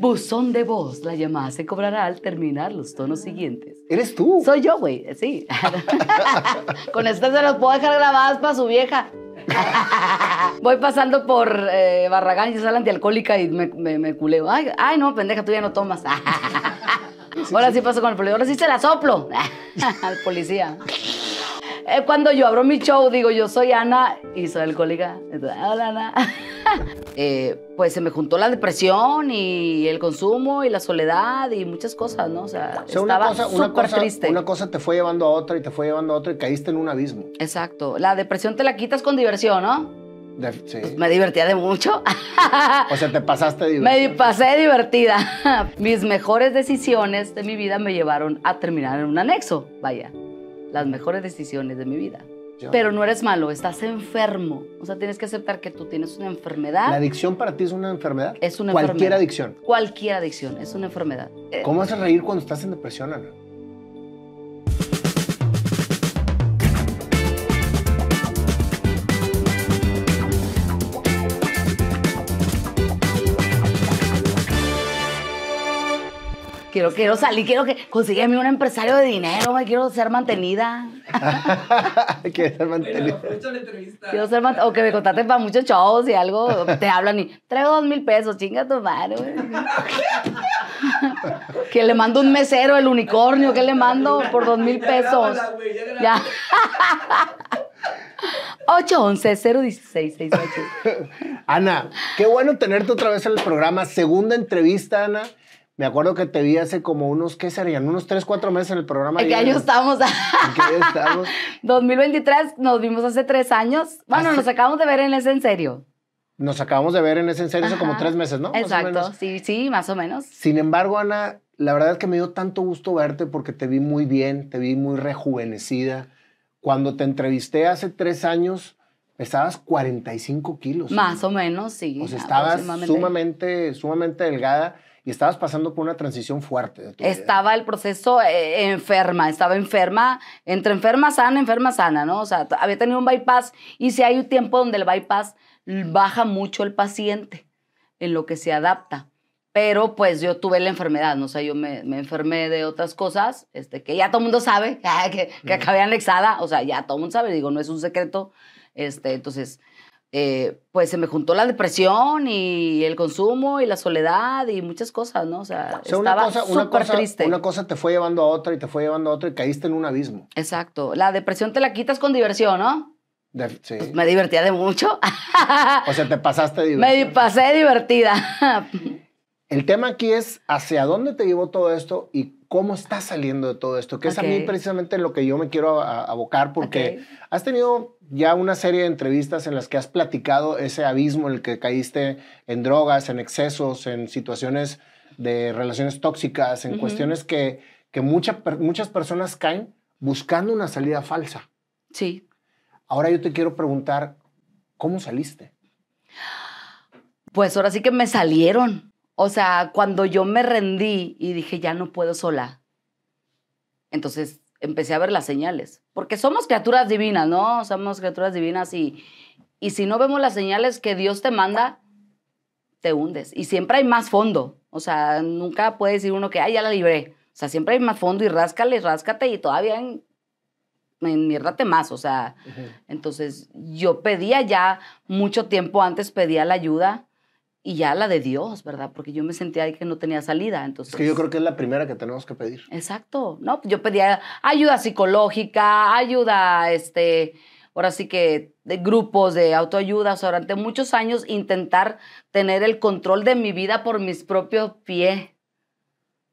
Buzón de voz, la llamada se cobrará al terminar los tonos ah. siguientes. ¿Eres tú? Soy yo, güey, sí. Con esto se los puedo dejar grabadas para su vieja. Voy pasando por eh, Barragán y sale antialcohólica y me, culeo. Ay, no, pendeja, tú ya no tomas. Ahora sí paso con el policía. Ahora sí se la soplo al policía. Eh, cuando yo abro mi show, digo, yo soy Ana y soy alcohólica. Hola, Ana. Eh, pues se me juntó la depresión y el consumo y la soledad y muchas cosas, ¿no? O sea, estaba súper triste. Una cosa te fue llevando a otra y te fue llevando a otra y caíste en un abismo. Exacto. La depresión te la quitas con diversión, ¿no? sí. Pues me divertía de mucho. o sea, te pasaste divertida. Me pasé divertida. Mis mejores decisiones de mi vida me llevaron a terminar en un anexo. Vaya, las mejores decisiones de mi vida pero no eres malo, estás enfermo. O sea, tienes que aceptar que tú tienes una enfermedad. ¿La adicción para ti es una enfermedad? Es una Cualquier adicción. Cualquier adicción, es una enfermedad. Eh, ¿Cómo haces reír cuando estás en depresión, Ana? Quiero, quiero salir, quiero que a mí un empresario de dinero, me quiero ser mantenida. quiero ser mantenida. la Quiero ser mantenida. O que me contraten para muchos shows y algo. Te hablan y traigo dos mil pesos, chinga tu madre, que le mando un mesero, el unicornio, que le mando por dos mil pesos. Ya. 811 016 Ana, qué bueno tenerte otra vez en el programa. Segunda entrevista, Ana. Me acuerdo que te vi hace como unos, ¿qué serían? Unos tres, cuatro meses en el programa. ¿En qué año estamos? ¿En qué año estamos? 2023, nos vimos hace tres años. Bueno, nos acabamos de ver en ese en serio. Nos acabamos de ver en ese en serio hace como tres meses, ¿no? Exacto, sí, sí, más o menos. Sin embargo, Ana, la verdad es que me dio tanto gusto verte porque te vi muy bien, te vi muy rejuvenecida. Cuando te entrevisté hace tres años, estabas 45 kilos. Más o menos, sí. O sea, estabas sumamente, sumamente delgada y estabas pasando por una transición fuerte. estaba el proceso eh, enferma, estaba enferma, entre enferma sana, enferma sana, ¿no? O sea, había tenido un bypass y si hay un tiempo donde el bypass baja mucho el paciente en lo que se adapta. Pero pues yo tuve la enfermedad, ¿no? O sea, yo me, enfermé de otras cosas, este, que ya todo el mundo sabe, que, que, acabé anexada, o sea, ya todo el mundo sabe, digo, no es un secreto. Este, entonces, eh, pues se me juntó la depresión y el consumo y la soledad y muchas cosas, ¿no? O sea, estaba súper triste. Una cosa te fue llevando a otra y te fue llevando a otra y caíste en un abismo. Exacto. La depresión te la quitas con diversión, ¿no? sí. Pues, me divertía de mucho. o sea, te pasaste divertida. Me pasé divertida. el tema aquí es hacia dónde te llevó todo esto y cómo estás saliendo de todo esto, que es a mí precisamente lo que yo me quiero abocar, porque has tenido ya una serie de entrevistas en las que has platicado ese abismo en el que caíste en drogas, en excesos, en situaciones de relaciones tóxicas, en cuestiones que, que muchas personas caen buscando una salida falsa. Sí. Ahora yo te quiero preguntar, ¿cómo saliste? Pues ahora sí que me salieron. O sea, cuando yo me rendí y dije, ya no puedo sola, entonces empecé a ver las señales. Porque somos criaturas divinas, ¿no? Somos criaturas divinas y, y si no vemos las señales que Dios te manda, te hundes. Y siempre hay más fondo. O sea, nunca puede decir uno que, ay, ya la libré. O sea, siempre hay más fondo y ráscale, ráscate y todavía en, en te más. O sea, entonces yo pedía ya mucho tiempo antes, pedía la ayuda y ya la de Dios, ¿verdad? Porque yo me sentía ahí que no tenía salida. Entonces... Es que yo creo que es la primera que tenemos que pedir. Exacto, ¿no? Pues yo pedía ayuda psicológica, ayuda, este, ahora sí que de grupos de autoayuda, durante muchos años intentar tener el control de mi vida por mis propios pies,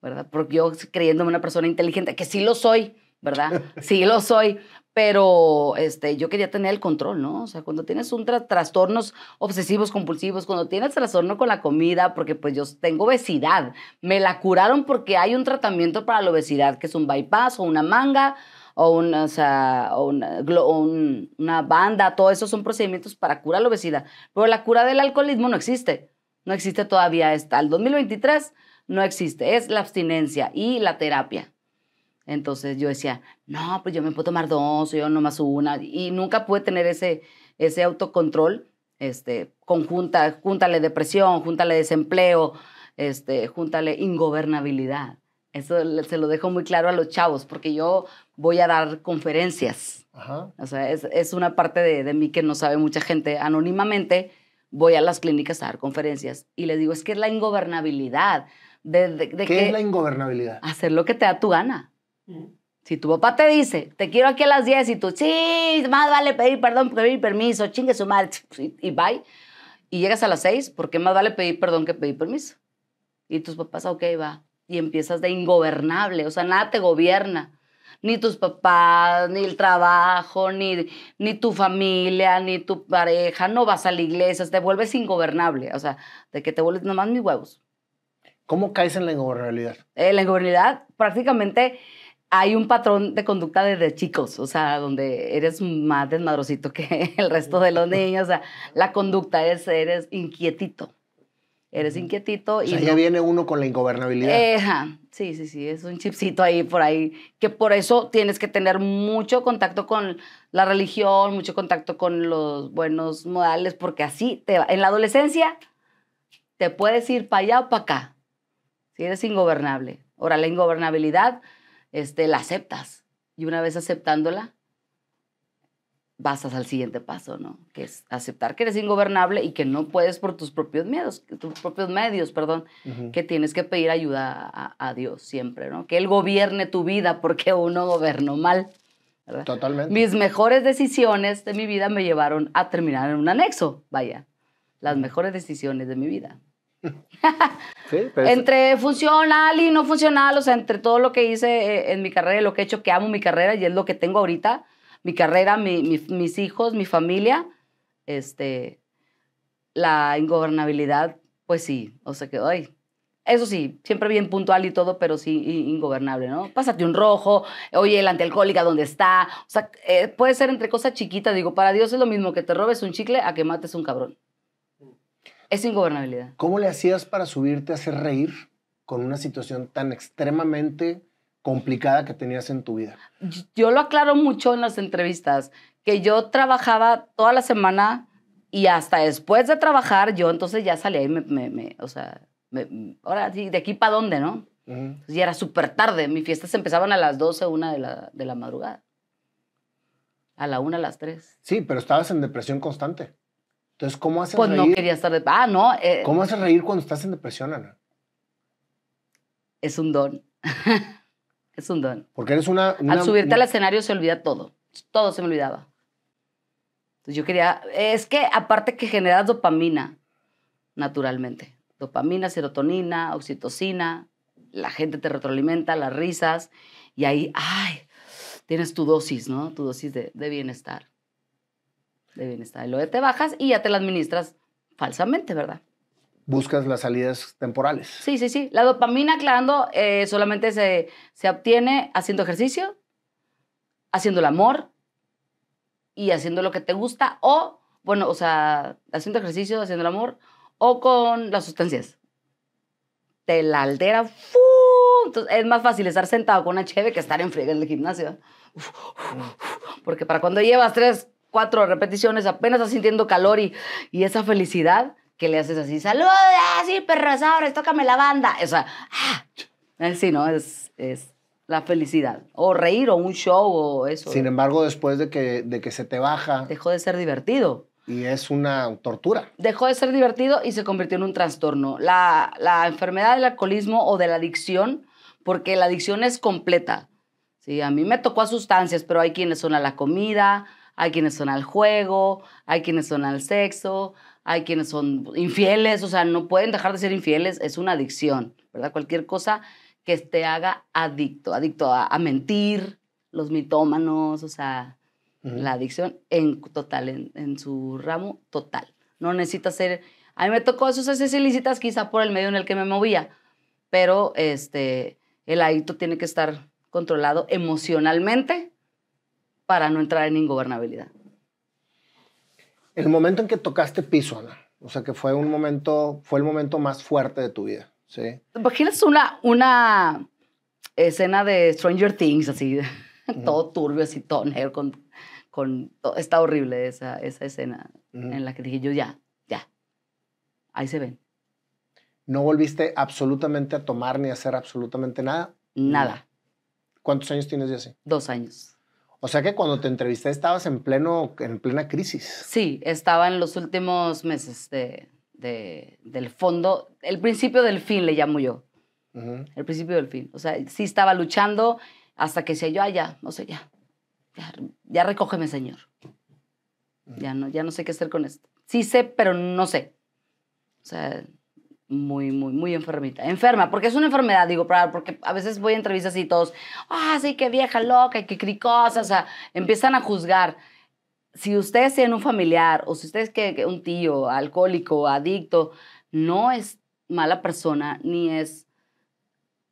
¿verdad? Porque yo creyéndome una persona inteligente, que sí lo soy, ¿verdad? Sí lo soy, pero este, yo quería tener el control, ¿no? O sea, cuando tienes un trastornos obsesivos compulsivos, cuando tienes trastorno con la comida, porque pues yo tengo obesidad, me la curaron porque hay un tratamiento para la obesidad, que es un bypass o una manga o, una, una banda, todo eso son procedimientos para curar la obesidad, pero la cura del alcoholismo no existe, no existe todavía hasta el 2023, no existe, es la abstinencia y la terapia. Entonces yo decía, no, pues yo me puedo tomar dos, yo no más una. Y nunca pude tener ese, ese autocontrol. Este, conjunta, júntale depresión, júntale desempleo, este, júntale ingobernabilidad. Eso se lo dejo muy claro a los chavos, porque yo voy a dar conferencias. O sea, es, una parte de, mí que no sabe mucha gente. Anónimamente voy a las clínicas a dar conferencias y les digo, es que es la ingobernabilidad. De, ¿Qué es la ingobernabilidad? Hacer lo que te da tu gana. Si tu papá te dice, te quiero aquí a las 10 y tú, sí, más vale pedir perdón pedir permiso, chingue su madre, y, bye. Y llegas a las 6, porque más vale pedir perdón que pedir permiso. Y tus papás, ok, va. Y empiezas de ingobernable, o sea, nada te gobierna. Ni tus papás, ni el trabajo, ni, ni tu familia, ni tu pareja, no vas a la iglesia, te vuelves ingobernable, o sea, de que te vuelves nomás mis huevos. ¿Cómo caes en la ingobernabilidad? En eh, la ingobernabilidad prácticamente hay un patrón de conducta desde chicos, o sea, donde eres más desmadrosito que el resto de los niños, o sea, la conducta es, eres inquietito, eres inquietito. y ya viene uno con la ingobernabilidad. sí, sí, sí, es un chipsito ahí por ahí, que por eso tienes que tener mucho contacto con la religión, mucho contacto con los buenos modales, porque así te En la adolescencia te puedes ir para allá o para acá, si eres ingobernable. Ahora, la ingobernabilidad este, la aceptas. Y una vez aceptándola, vas al siguiente paso, ¿no? Que es aceptar que eres ingobernable y que no puedes por tus propios miedos, tus propios medios, perdón, que tienes que pedir ayuda a, Dios siempre, ¿no? Que Él gobierne tu vida porque uno gobernó mal. Totalmente. Mis mejores decisiones de mi vida me llevaron a terminar en un anexo, vaya, las mejores decisiones de mi vida entre funcional y no funcional, o sea, entre todo lo que hice eh, en mi carrera y lo que he hecho, que amo mi carrera y es lo que tengo ahorita, mi carrera, mis hijos, mi familia, este, la ingobernabilidad, pues sí, o sea que, hoy, eso sí, siempre bien puntual y todo, pero sí ingobernable, ¿no? Pásate un rojo, oye, el antialcohólica, ¿dónde está? O sea, eh, puede ser entre cosas chiquitas, digo, para Dios es lo mismo que te robes un chicle a que mates un cabrón. Es ingobernabilidad. ¿Cómo le hacías para subirte a hacer reír con una situación tan extremadamente complicada que tenías en tu vida? Yo lo aclaro mucho en las entrevistas, que yo trabajaba toda la semana y hasta después de trabajar, yo entonces ya salía y me, o sea, ahora sí, de aquí para dónde, ¿no? Y era súper tarde, mis fiestas empezaban a las 12, 1 de la, de la madrugada. A la 1, a las 3. Sí, pero estabas en depresión constante. Entonces, ¿cómo haces pues, reír? no quería estar... Ah, no. Eh. ¿Cómo haces reír cuando estás en depresión, Ana? Es un don. es un don. Porque eres una... al subirte al escenario se olvida todo. Todo se me olvidaba. Entonces yo quería... Es que aparte que generas dopamina, naturalmente. Dopamina, serotonina, oxitocina. La gente te retroalimenta, las risas. Y ahí, ay, tienes tu dosis, ¿no? Tu dosis de bienestar de bienestar. lo de te bajas y ya te la administras falsamente, ¿verdad? Buscas las salidas temporales. Sí, sí, sí. La dopamina, aclarando, eh, solamente se, obtiene haciendo ejercicio, haciendo el amor y haciendo lo que te gusta o, bueno, o sea, haciendo ejercicio, haciendo el amor o con las sustancias. Te la altera. Entonces, es más fácil estar sentado con una cheve que estar en en el gimnasio. porque para cuando llevas tres cuatro repeticiones, apenas estás sintiendo calor y, esa felicidad que le haces así, saluda sí, perros, ahora tócame la banda. O sea, ah, eh, sí, ¿no? Es, es la felicidad. O reír, o un show, o eso. Sin embargo, después de que, de que se te baja. Dejó de ser divertido. Y es una tortura. Dejó de ser divertido y se convirtió en un trastorno. La, la enfermedad del alcoholismo o de la adicción, porque la adicción es completa. Sí, a mí me tocó a sustancias, pero hay quienes son a la comida, hay quienes son al juego, hay quienes son al sexo, hay quienes son infieles, o sea, no pueden dejar de ser infieles, es una adicción, ¿verdad? Cualquier cosa que te haga adicto, adicto a, mentir, los mitómanos, o sea, la adicción en total, en, su ramo total. No necesita ser, a mí me tocó eso, esas ilícitas quizá por el medio en el que me movía, pero este, el adicto tiene que estar controlado emocionalmente para no entrar en ingobernabilidad. El momento en que tocaste piso, Ana, o sea que fue un momento, fue el momento más fuerte de tu vida, ¿sí? Imaginas una, una escena de Stranger Things, así, todo turbio, así, todo negro, con, con todo, está horrible esa, esa escena en la que dije yo, ya, ya, ahí se ven. ¿No volviste absolutamente a tomar ni a hacer absolutamente nada? Nada. ¿Cuántos años tienes ya así? Dos años. O sea que cuando te entrevisté estabas en, pleno, en plena crisis. Sí, estaba en los últimos meses del fondo, el principio del fin le llamo yo. El principio del fin. O sea, sí estaba luchando hasta que decía yo, ah, ya, no sé, ya, ya, recógeme, señor. Ya no, ya no sé qué hacer con esto. Sí sé, pero no sé. O sea, muy, muy, muy enfermita. Enferma, porque es una enfermedad, digo, porque a veces voy a entrevistas y todos, ah, sí, qué vieja loca, qué cricosa, o sea, empiezan a juzgar. Si ustedes tienen un familiar o si ustedes que un tío alcohólico, adicto, no es mala persona ni es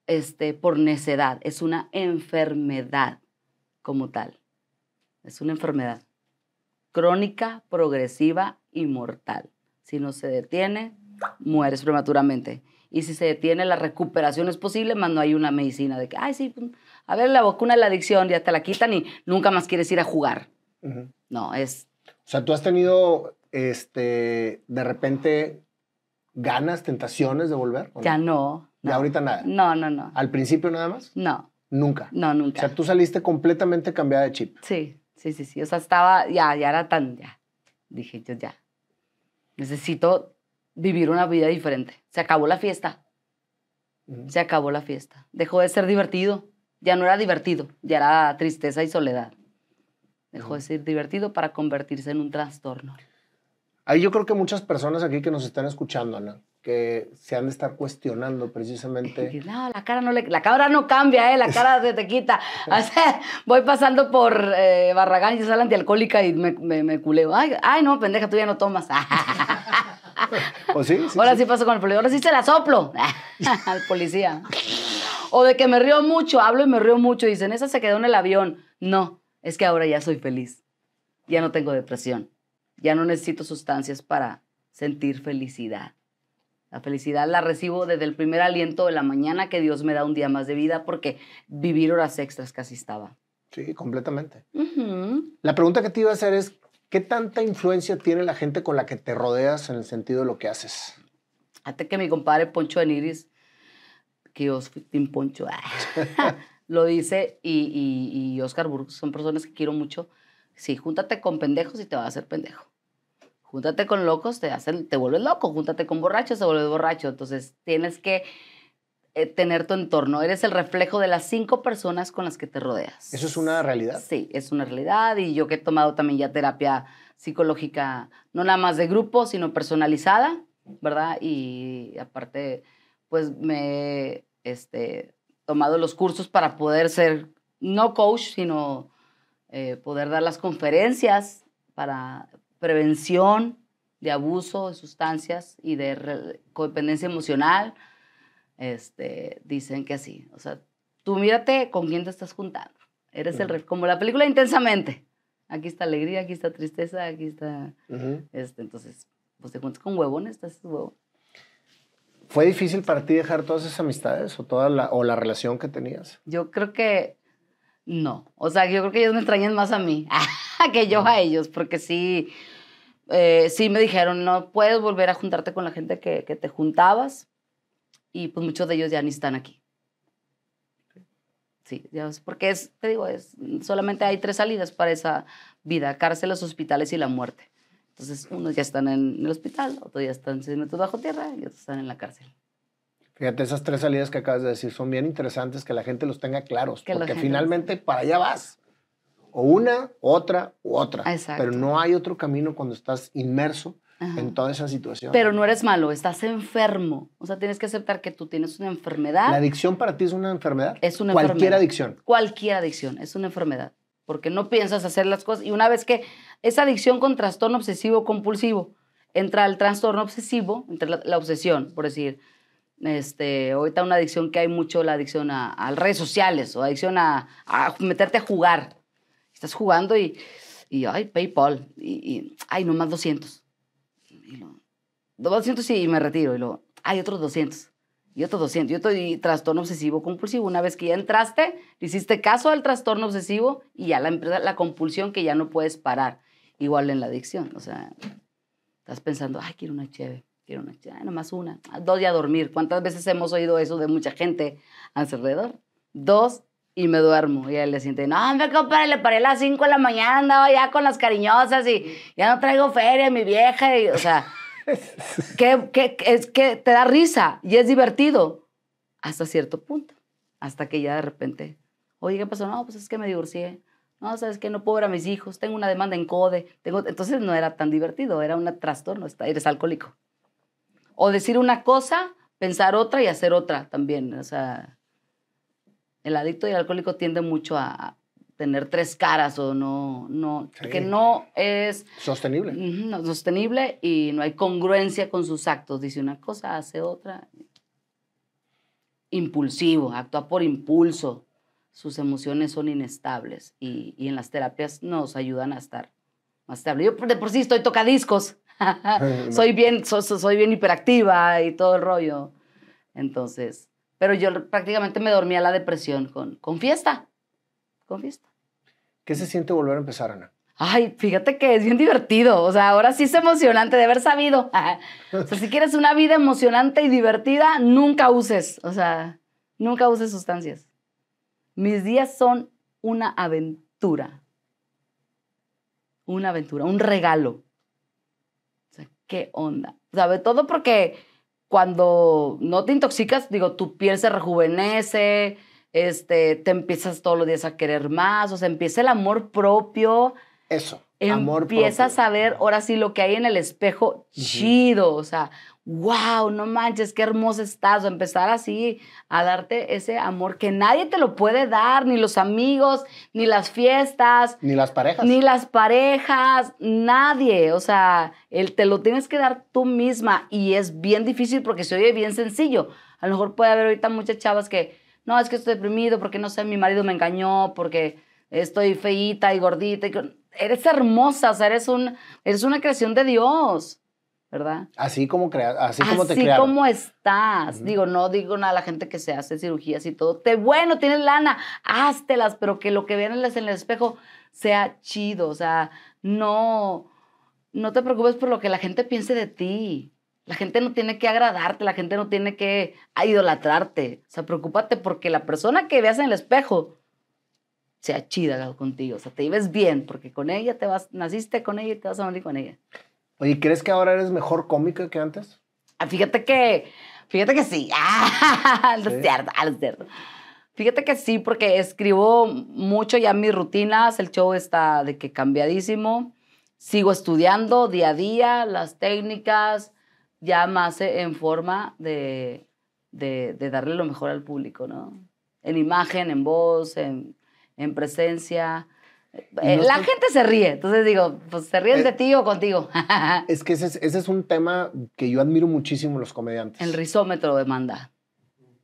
este, por necedad, es una enfermedad como tal. Es una enfermedad crónica, progresiva y mortal. Si no se detiene, mueres prematuramente. Y si se detiene, la recuperación es posible, más no hay una medicina de que, ay, sí, a ver, la vacuna de la adicción, ya te la quitan y nunca más quieres ir a jugar. No, es... O sea, tú has tenido, este, de repente, ganas, tentaciones de volver. Ya no, Ya ahorita nada. No, no, no. ¿Al principio nada más? No. Nunca. No, nunca. O sea, tú saliste completamente cambiada de chip. Sí, sí, sí, sí. O sea, estaba, ya, ya era tan, ya. Dije yo, ya. Necesito vivir una vida diferente. Se acabó la fiesta. Se acabó la fiesta. Dejó de ser divertido. Ya no era divertido, ya era tristeza y soledad. Dejó de ser divertido para convertirse en un trastorno. Ahí yo creo que muchas personas aquí que nos están escuchando, Ana, que se han de estar cuestionando precisamente. No, la cara no la cara no cambia, ¿eh? la cara se te quita. O voy pasando por eh, Barragán y sale antialcohólica y me, me, culeo. Ay, ay, no, pendeja, tú ya no tomas. O pues sí, Ahora sí, pasó con el policía. Ahora sí se la soplo al policía. O de que me río mucho, hablo y me río mucho. Dicen, esa se quedó en el avión. No, es que ahora ya soy feliz. Ya no tengo depresión. Ya no necesito sustancias para sentir felicidad. La felicidad la recibo desde el primer aliento de la mañana que Dios me da un día más de vida porque vivir horas extras casi estaba. Sí, completamente. La pregunta que te iba a hacer es, ¿Qué tanta influencia tiene la gente con la que te rodeas en el sentido de lo que haces? Hasta que mi compadre Poncho de que yo Tim Poncho, ah, lo dice, y, y, y Oscar Burgos, son personas que quiero mucho. Sí, júntate con pendejos y te vas a hacer pendejo. Júntate con locos, te, hacen, te vuelves loco. Júntate con borrachos, te vuelves borracho. Entonces tienes que eh, tener tu entorno. Eres el reflejo de las cinco personas con las que te rodeas. ¿Eso es una realidad? Sí, es una realidad. Y yo que he tomado también ya terapia psicológica, no nada más de grupo, sino personalizada, ¿verdad? Y aparte, pues me este, tomado los cursos para poder ser no coach, sino eh, poder dar las conferencias para prevención de abuso de sustancias y de codependencia emocional este, dicen que sí. O sea, tú mírate con quién te estás juntando. Eres el ref, como la película intensamente. Aquí está alegría, aquí está tristeza, aquí está... este, entonces, pues te juntas con huevones, estás ¿Fue difícil para ti dejar todas esas amistades o toda la, o la relación que tenías? Yo creo que no. O sea, yo creo que ellos me extrañan más a mí que yo a ellos, porque sí, eh, sí me dijeron, no puedes volver a juntarte con la gente que te juntabas y pues muchos de ellos ya ni están aquí. Sí, ya, porque es, te digo, es, solamente hay tres salidas para esa vida, cárcel, los hospitales y la muerte. Entonces, unos ya están en el hospital, otros ya están en metros bajo tierra y otros están en la cárcel. Fíjate, esas tres salidas que acabas de decir son bien interesantes, que la gente los tenga claros, que porque finalmente para allá vas. O una, otra u otra. Pero no hay otro camino cuando estás inmerso en toda esa situación. Pero no eres malo, estás enfermo. O sea, tienes que aceptar que tú tienes una enfermedad. ¿La adicción para ti es una enfermedad? Es una Cualquier adicción. Cualquier adicción, es una enfermedad. Porque no piensas hacer las cosas. Y una vez que esa adicción con trastorno obsesivo compulsivo, entra al trastorno obsesivo, entre la, obsesión, por decir, este, ahorita una adicción que hay mucho, la adicción a, a redes sociales o adicción a, meterte a jugar. Estás jugando y, y ay, PayPal, y, y ay, nomás 200 200 y me retiro. Y luego, hay otros 200. Y otros 200. Yo estoy trastorno obsesivo compulsivo. Una vez que ya entraste, le hiciste caso al trastorno obsesivo y ya la empresa, la compulsión que ya no puedes parar. Igual en la adicción. O sea, estás pensando, ay, quiero una chévere quiero una chévere, nomás una. Dos y a dormir. ¿Cuántas veces hemos oído eso de mucha gente a su alrededor? Dos y me duermo. Y él le siente, no, me compadre, le paré a las 5 de la mañana, andaba ya con las cariñosas y ya no traigo feria, mi vieja. Y, o sea que, que, es que te da risa y es divertido hasta cierto punto. Hasta que ya de repente, oye, ¿qué pasó? No, pues es que me divorcié. No, sabes que no puedo ver a mis hijos, tengo una demanda en CODE. Tengo... Entonces no era tan divertido, era un trastorno, eres alcohólico. O decir una cosa, pensar otra y hacer otra también. O sea, el adicto y el alcohólico tiende mucho a, tener tres caras o no, no, que no es... Sostenible. No, sostenible y no hay congruencia con sus actos. Dice una cosa, hace otra. Impulsivo, actúa por impulso. Sus emociones son inestables y, y en las terapias nos ayudan a estar más estable. Yo de por sí estoy tocadiscos. soy, bien, soy bien hiperactiva y todo el rollo. Entonces, pero yo prácticamente me dormía la depresión con, con fiesta, con fiesta. ¿Qué se siente volver a empezar, Ana? Ay, fíjate que es bien divertido. O sea, ahora sí es emocionante de haber sabido. o sea, si quieres una vida emocionante y divertida, nunca uses, o sea, nunca uses sustancias. Mis días son una aventura. Una aventura, un regalo. O sea, qué onda. Sobre todo porque cuando no te intoxicas, digo, tu piel se rejuvenece, este, te empiezas todos los días a querer más, o sea, empieza el amor propio. Eso. Em-, amor empiezas a ver ahora sí lo que hay en el espejo chido, o sea, wow, no manches, qué hermosa estás, o empezar así a darte ese amor que nadie te lo puede dar, ni los amigos, ni las fiestas, ni las parejas. Ni las parejas, nadie, o sea, el, te lo tienes que dar tú misma y es bien difícil porque se oye bien sencillo. A lo mejor puede haber ahorita muchas chavas que no, es que estoy deprimido porque no sé, mi marido me engañó, porque estoy feíta y gordita. Eres hermosa, o sea, eres, un, eres una creación de Dios, ¿verdad? Así como, creas, así, te crearon. Así como estás. Digo, no digo nada a la gente que se hace cirugías y todo. Te, bueno, tienes lana, háztelas, pero que lo que vean en el espejo sea chido, o sea, no, no te preocupes por lo que la gente piense de ti. La gente no tiene que agradarte, la gente no tiene que idolatrarte. O sea, preocúpate porque la persona que veas en el espejo sea chida contigo. O sea, te lleves bien porque con ella te vas, naciste con ella y te vas a morir con ella. Oye, ¿crees que ahora eres mejor cómica que antes? Ah, fíjate que, fíjate que sí. Ah, ah Fíjate que sí, porque escribo mucho ya mis rutinas, el show está de que cambiadísimo. Sigo estudiando día a día las técnicas, ya más e, en forma de, de, darle lo mejor al público, ¿no? En imagen, en voz, en, presencia. Eh, la gente se ríe, entonces digo, pues se ríen eh, de ti o contigo. es que ese es, un tema que yo admiro muchísimo los comediantes. El rizómetro demanda.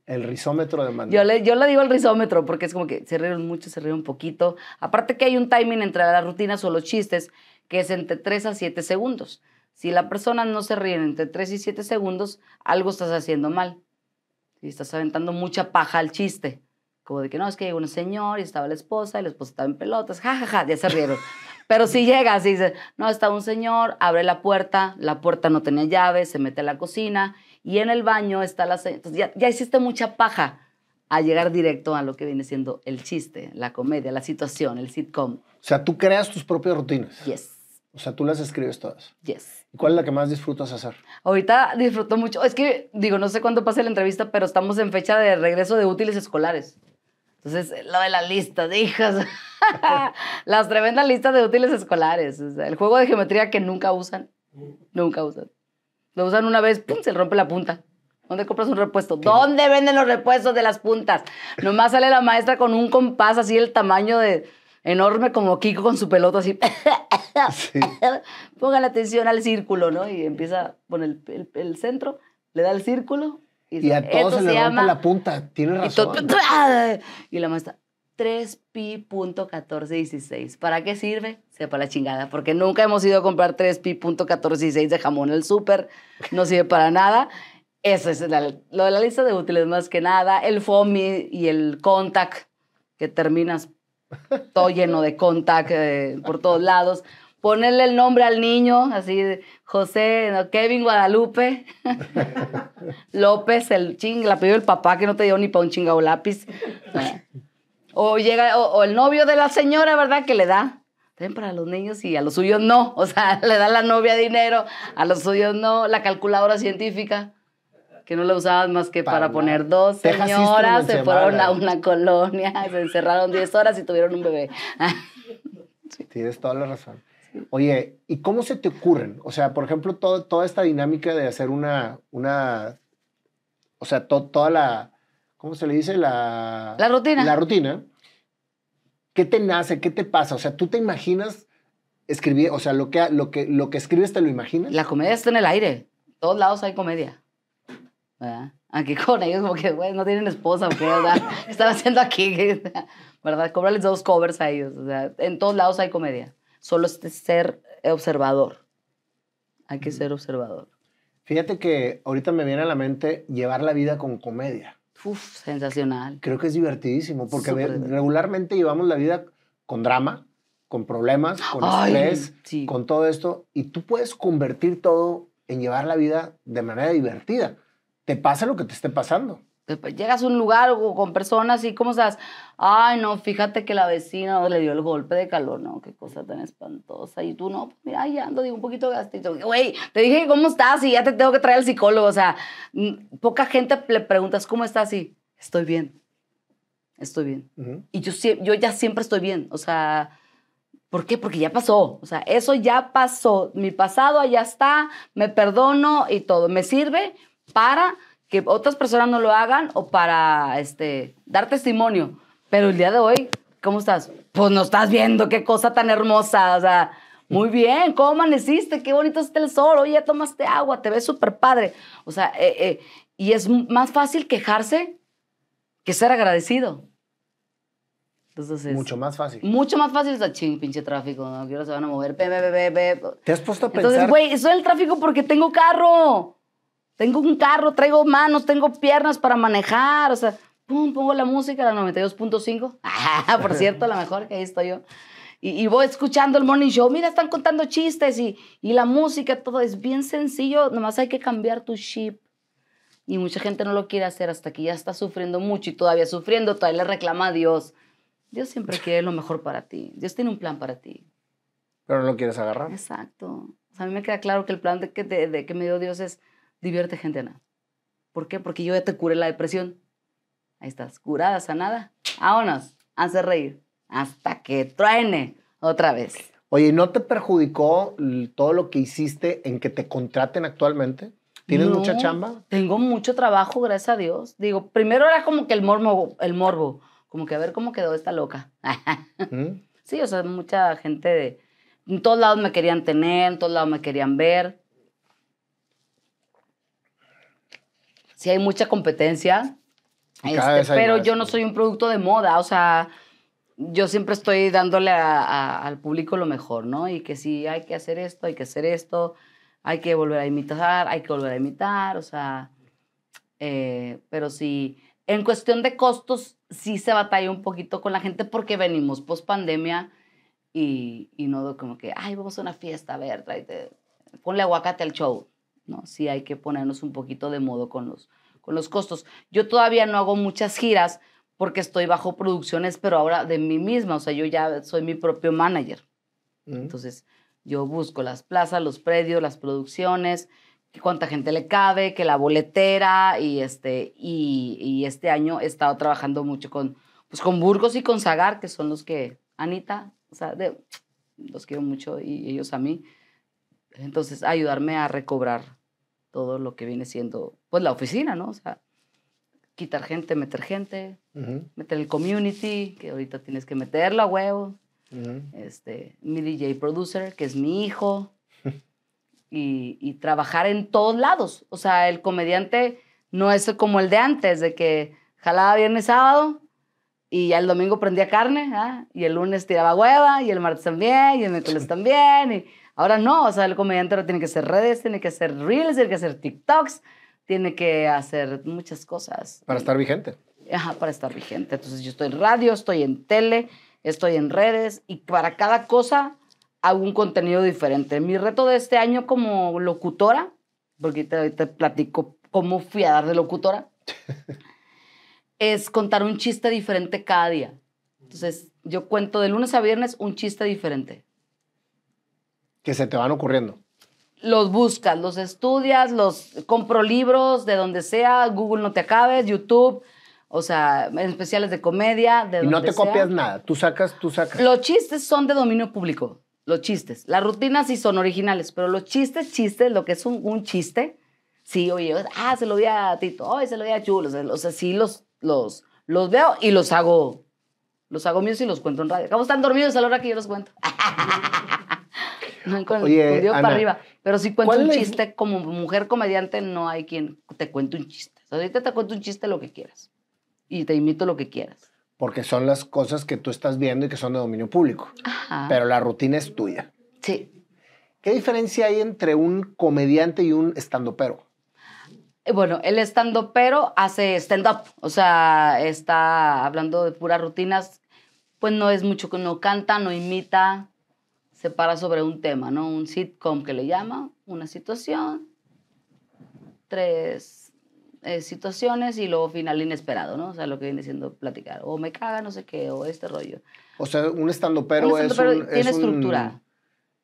El rizómetro demanda. Yo le, yo le digo el rizómetro porque es como que se ríen mucho, se ríen un poquito. Aparte que hay un timing entre las rutinas o los chistes que es entre 3 a 7 segundos. Si la persona no se ríe entre 3 y 7 segundos, algo estás haciendo mal. Y estás aventando mucha paja al chiste. Como de que no, es que llegó un señor y estaba la esposa y la esposa estaba en pelotas, jajaja, ja, ja, ya se rieron. Pero si llegas y dices, no, está un señor, abre la puerta, la puerta no tenía llave, se mete a la cocina y en el baño está la señora. Entonces ya, ya hiciste mucha paja a llegar directo a lo que viene siendo el chiste, la comedia, la situación, el sitcom. O sea, tú creas tus propias rutinas. Yes. O sea, tú las escribes todas. Yes. ¿Cuál es la que más disfrutas hacer? Ahorita disfruto mucho. Es que, digo, no sé cuándo pase la entrevista, pero estamos en fecha de regreso de útiles escolares. Entonces, lo de las listas, hijas. Las tremendas listas de útiles escolares. el juego de geometría que nunca usan. Nunca usan. Lo usan una vez, ¡pum! Se rompe la punta. ¿Dónde compras un repuesto? ¿Dónde venden los repuestos de las puntas? Nomás sale la maestra con un compás así el tamaño de, enorme como Kiko con su pelota así. Ponga la atención al círculo, ¿no? Y empieza con el, centro, le da el círculo. Y, a todos se le rompe la punta, tiene razón. Y, la maestra, 3pi.1416. ¿Para qué sirve? Sepa la chingada, porque nunca hemos ido a comprar 3pi.1416 de jamón en el súper, no sirve para nada. Eso es lo de la lista de útiles más que nada, el FOMI y el contact que terminas todo lleno de contact eh, por todos lados. Ponerle el nombre al niño, así, José, Kevin Guadalupe, López, el ching, la pidió el papá que no te dio ni para un chingado lápiz. O llega, o, el novio de la señora, ¿verdad? Que le da para los niños y a los suyos no. O sea, le da la novia dinero, a los suyos no, la calculadora científica que no la usabas más que para, poner dos señoras, se fueron a una colonia, se encerraron 10 horas y tuvieron un bebé. tienes toda la razón. Oye, ¿y cómo se te ocurren? O sea, por ejemplo, toda esta dinámica de hacer una, una o sea, toda la, ¿cómo se le dice? La, rutina. La rutina. ¿Qué te nace? ¿Qué te pasa? O sea, ¿tú te imaginas escribir? O sea, lo que, lo que, lo que escribes, ¿te lo imaginas? La comedia está en el aire. En todos lados hay comedia. Aquí con ellos como que, no tienen esposa, güey, están haciendo aquí? ¿Verdad? Cóbrales dos covers a ellos. O sea, en todos lados hay comedia. Solo es ser observador. Hay que ser observador. Fíjate que ahorita me viene a la mente llevar la vida con comedia. Uf, sensacional. Creo que es divertidísimo porque regularmente llevamos la vida con drama, con problemas, con estrés, con todo esto. Y tú puedes convertir todo en llevar la vida de manera divertida te pasa lo que te esté pasando. Llegas a un lugar con personas y ¿cómo estás? Ay, no, fíjate que la vecina le dio el golpe de calor. No, qué cosa tan espantosa. Y tú, no, pues, mira, ya ando, digo, un poquito gastito. Güey, te dije, ¿cómo estás? Y ya te tengo que traer al psicólogo. O sea, mm, poca gente le preguntas, ¿cómo estás? Y estoy bien. Estoy bien. Y yo, yo ya siempre estoy bien. O sea, ¿Por qué? Porque ya pasó. O sea, eso ya pasó. Mi pasado allá está, me perdono y todo. ¿Me sirve? para que otras personas no lo hagan o para este, dar testimonio. Pero el día de hoy, ¿cómo estás? Pues no estás viendo qué cosa tan hermosa, o sea, muy bien, ¿cómo amaneciste? Qué bonito está el sol, oye, tomaste agua, te ves súper padre. O sea, eh, eh, y es más fácil quejarse que ser agradecido. Entonces, mucho más fácil. Mucho más fácil está ching, pinche tráfico. No quiero se van a mover. Pe, pe, pe, Te has puesto a pensar. Entonces, güey, es el tráfico porque tengo carro. Tengo un carro, traigo manos, tengo piernas para manejar, o sea, pum, pongo la música, la 92.5. Ah, por cierto, la mejor que ahí estoy yo. Y, voy escuchando el morning show, mira, están contando chistes y, y la música, todo es bien sencillo, nomás hay que cambiar tu chip. Y mucha gente no lo quiere hacer hasta que ya está sufriendo mucho y todavía sufriendo, todavía le reclama a Dios. Dios siempre quiere lo mejor para ti. Dios tiene un plan para ti. Pero no lo quieres agarrar. Exacto. O sea, a mí me queda claro que el plan de que, de que me dio Dios es, divierte gente nada. ¿Por qué? Porque yo ya te curé la depresión. Ahí estás, curada, sanada. Vámonos, hace reír. Hasta que truene otra vez. Oye, ¿no te perjudicó todo lo que hiciste en que te contraten actualmente? ¿Tienes mucha chamba? Tengo mucho trabajo, gracias a Dios. Digo, primero era como que el morbo, el morbo, como que a ver cómo quedó esta loca. ¿Mm? Sí, o sea, mucha gente de en todos lados me querían tener, en todos lados me querían ver. si hay mucha competencia, este, pero yo no soy un producto de moda, o sea, yo siempre estoy dándole al público lo mejor, ¿no? Y que si hay que hacer esto, hay que hacer esto, hay que volver a imitar, hay que volver a imitar, o sea, eh, pero sí, en cuestión de costos, sí se batalla un poquito con la gente porque venimos post pandemia y, y no como que, ay, vamos a una fiesta, a ver, ponle aguacate al show. ¿no? Sí hay que ponernos un poquito de modo con los, con los costos. Yo todavía no hago muchas giras porque estoy bajo producciones, pero ahora de mí misma, o sea, yo ya soy mi propio manager. Entonces, yo busco las plazas, los predios, las producciones, cuánta gente le cabe, que la boletera y este y, este año he estado trabajando mucho con pues, con Burgos y con Zagar, que son los que Anita, o sea, los quiero mucho y ellos a mí. Entonces, ayudarme a recobrar todo lo que viene siendo, pues, la oficina, ¿no? O sea, quitar gente, meter gente, meter el community, que ahorita tienes que meterlo a huevo. este, mi DJ producer, que es mi hijo, y, trabajar en todos lados. O sea, el comediante no es como el de antes, de que jalaba viernes, sábado, y ya el domingo prendía carne, ¿ah? y el lunes tiraba hueva, y el martes también, y el miércoles también, y Ahora no, o sea, el comediante tiene que hacer redes, tiene que hacer reels, tiene que hacer TikToks, tiene que hacer muchas cosas. Para estar vigente. Ajá, para estar vigente. Entonces yo estoy en radio, estoy en tele, estoy en redes y para cada cosa hago un contenido diferente. Mi reto de este año como locutora, porque te, platico cómo fui a dar de locutora, es contar un chiste diferente cada día. Entonces yo cuento de lunes a viernes un chiste diferente que se te van ocurriendo. Los buscas, los estudias, los compro libros de donde sea, Google no te acabes, YouTube, o sea, especiales de comedia, de y no te copias nada, tú sacas, tú sacas. Los chistes son de dominio público, los chistes. Las rutinas sí son originales, pero los chistes, chistes, lo que es un, chiste, sí, oye, ah, se lo vi a Tito, hoy se lo vi a Chulo, o sea, sí los, los, veo y los hago, los hago míos y los cuento en radio. ¿Cómo están dormidos a la hora que yo los cuento. Pero si cuento un chiste, como mujer comediante, no hay quien te cuente un chiste. ahorita te cuento un chiste lo que quieras. Y te imito lo que quieras. Porque son las cosas que tú estás viendo y que son de dominio público. Pero la rutina es tuya. Sí. ¿Qué diferencia hay entre un comediante y un estandopero? Eh, bueno, el estandopero hace stand-up. O sea, está hablando de puras rutinas. Pues no es mucho que no canta, no imita, se para sobre un tema, ¿no? Un sitcom que le llama, una situación, tres eh, situaciones y luego final inesperado, ¿no? O sea, lo que viene siendo platicar. O me caga, no sé qué, o este rollo. O sea, un estando pero es un... Tiene es estructura.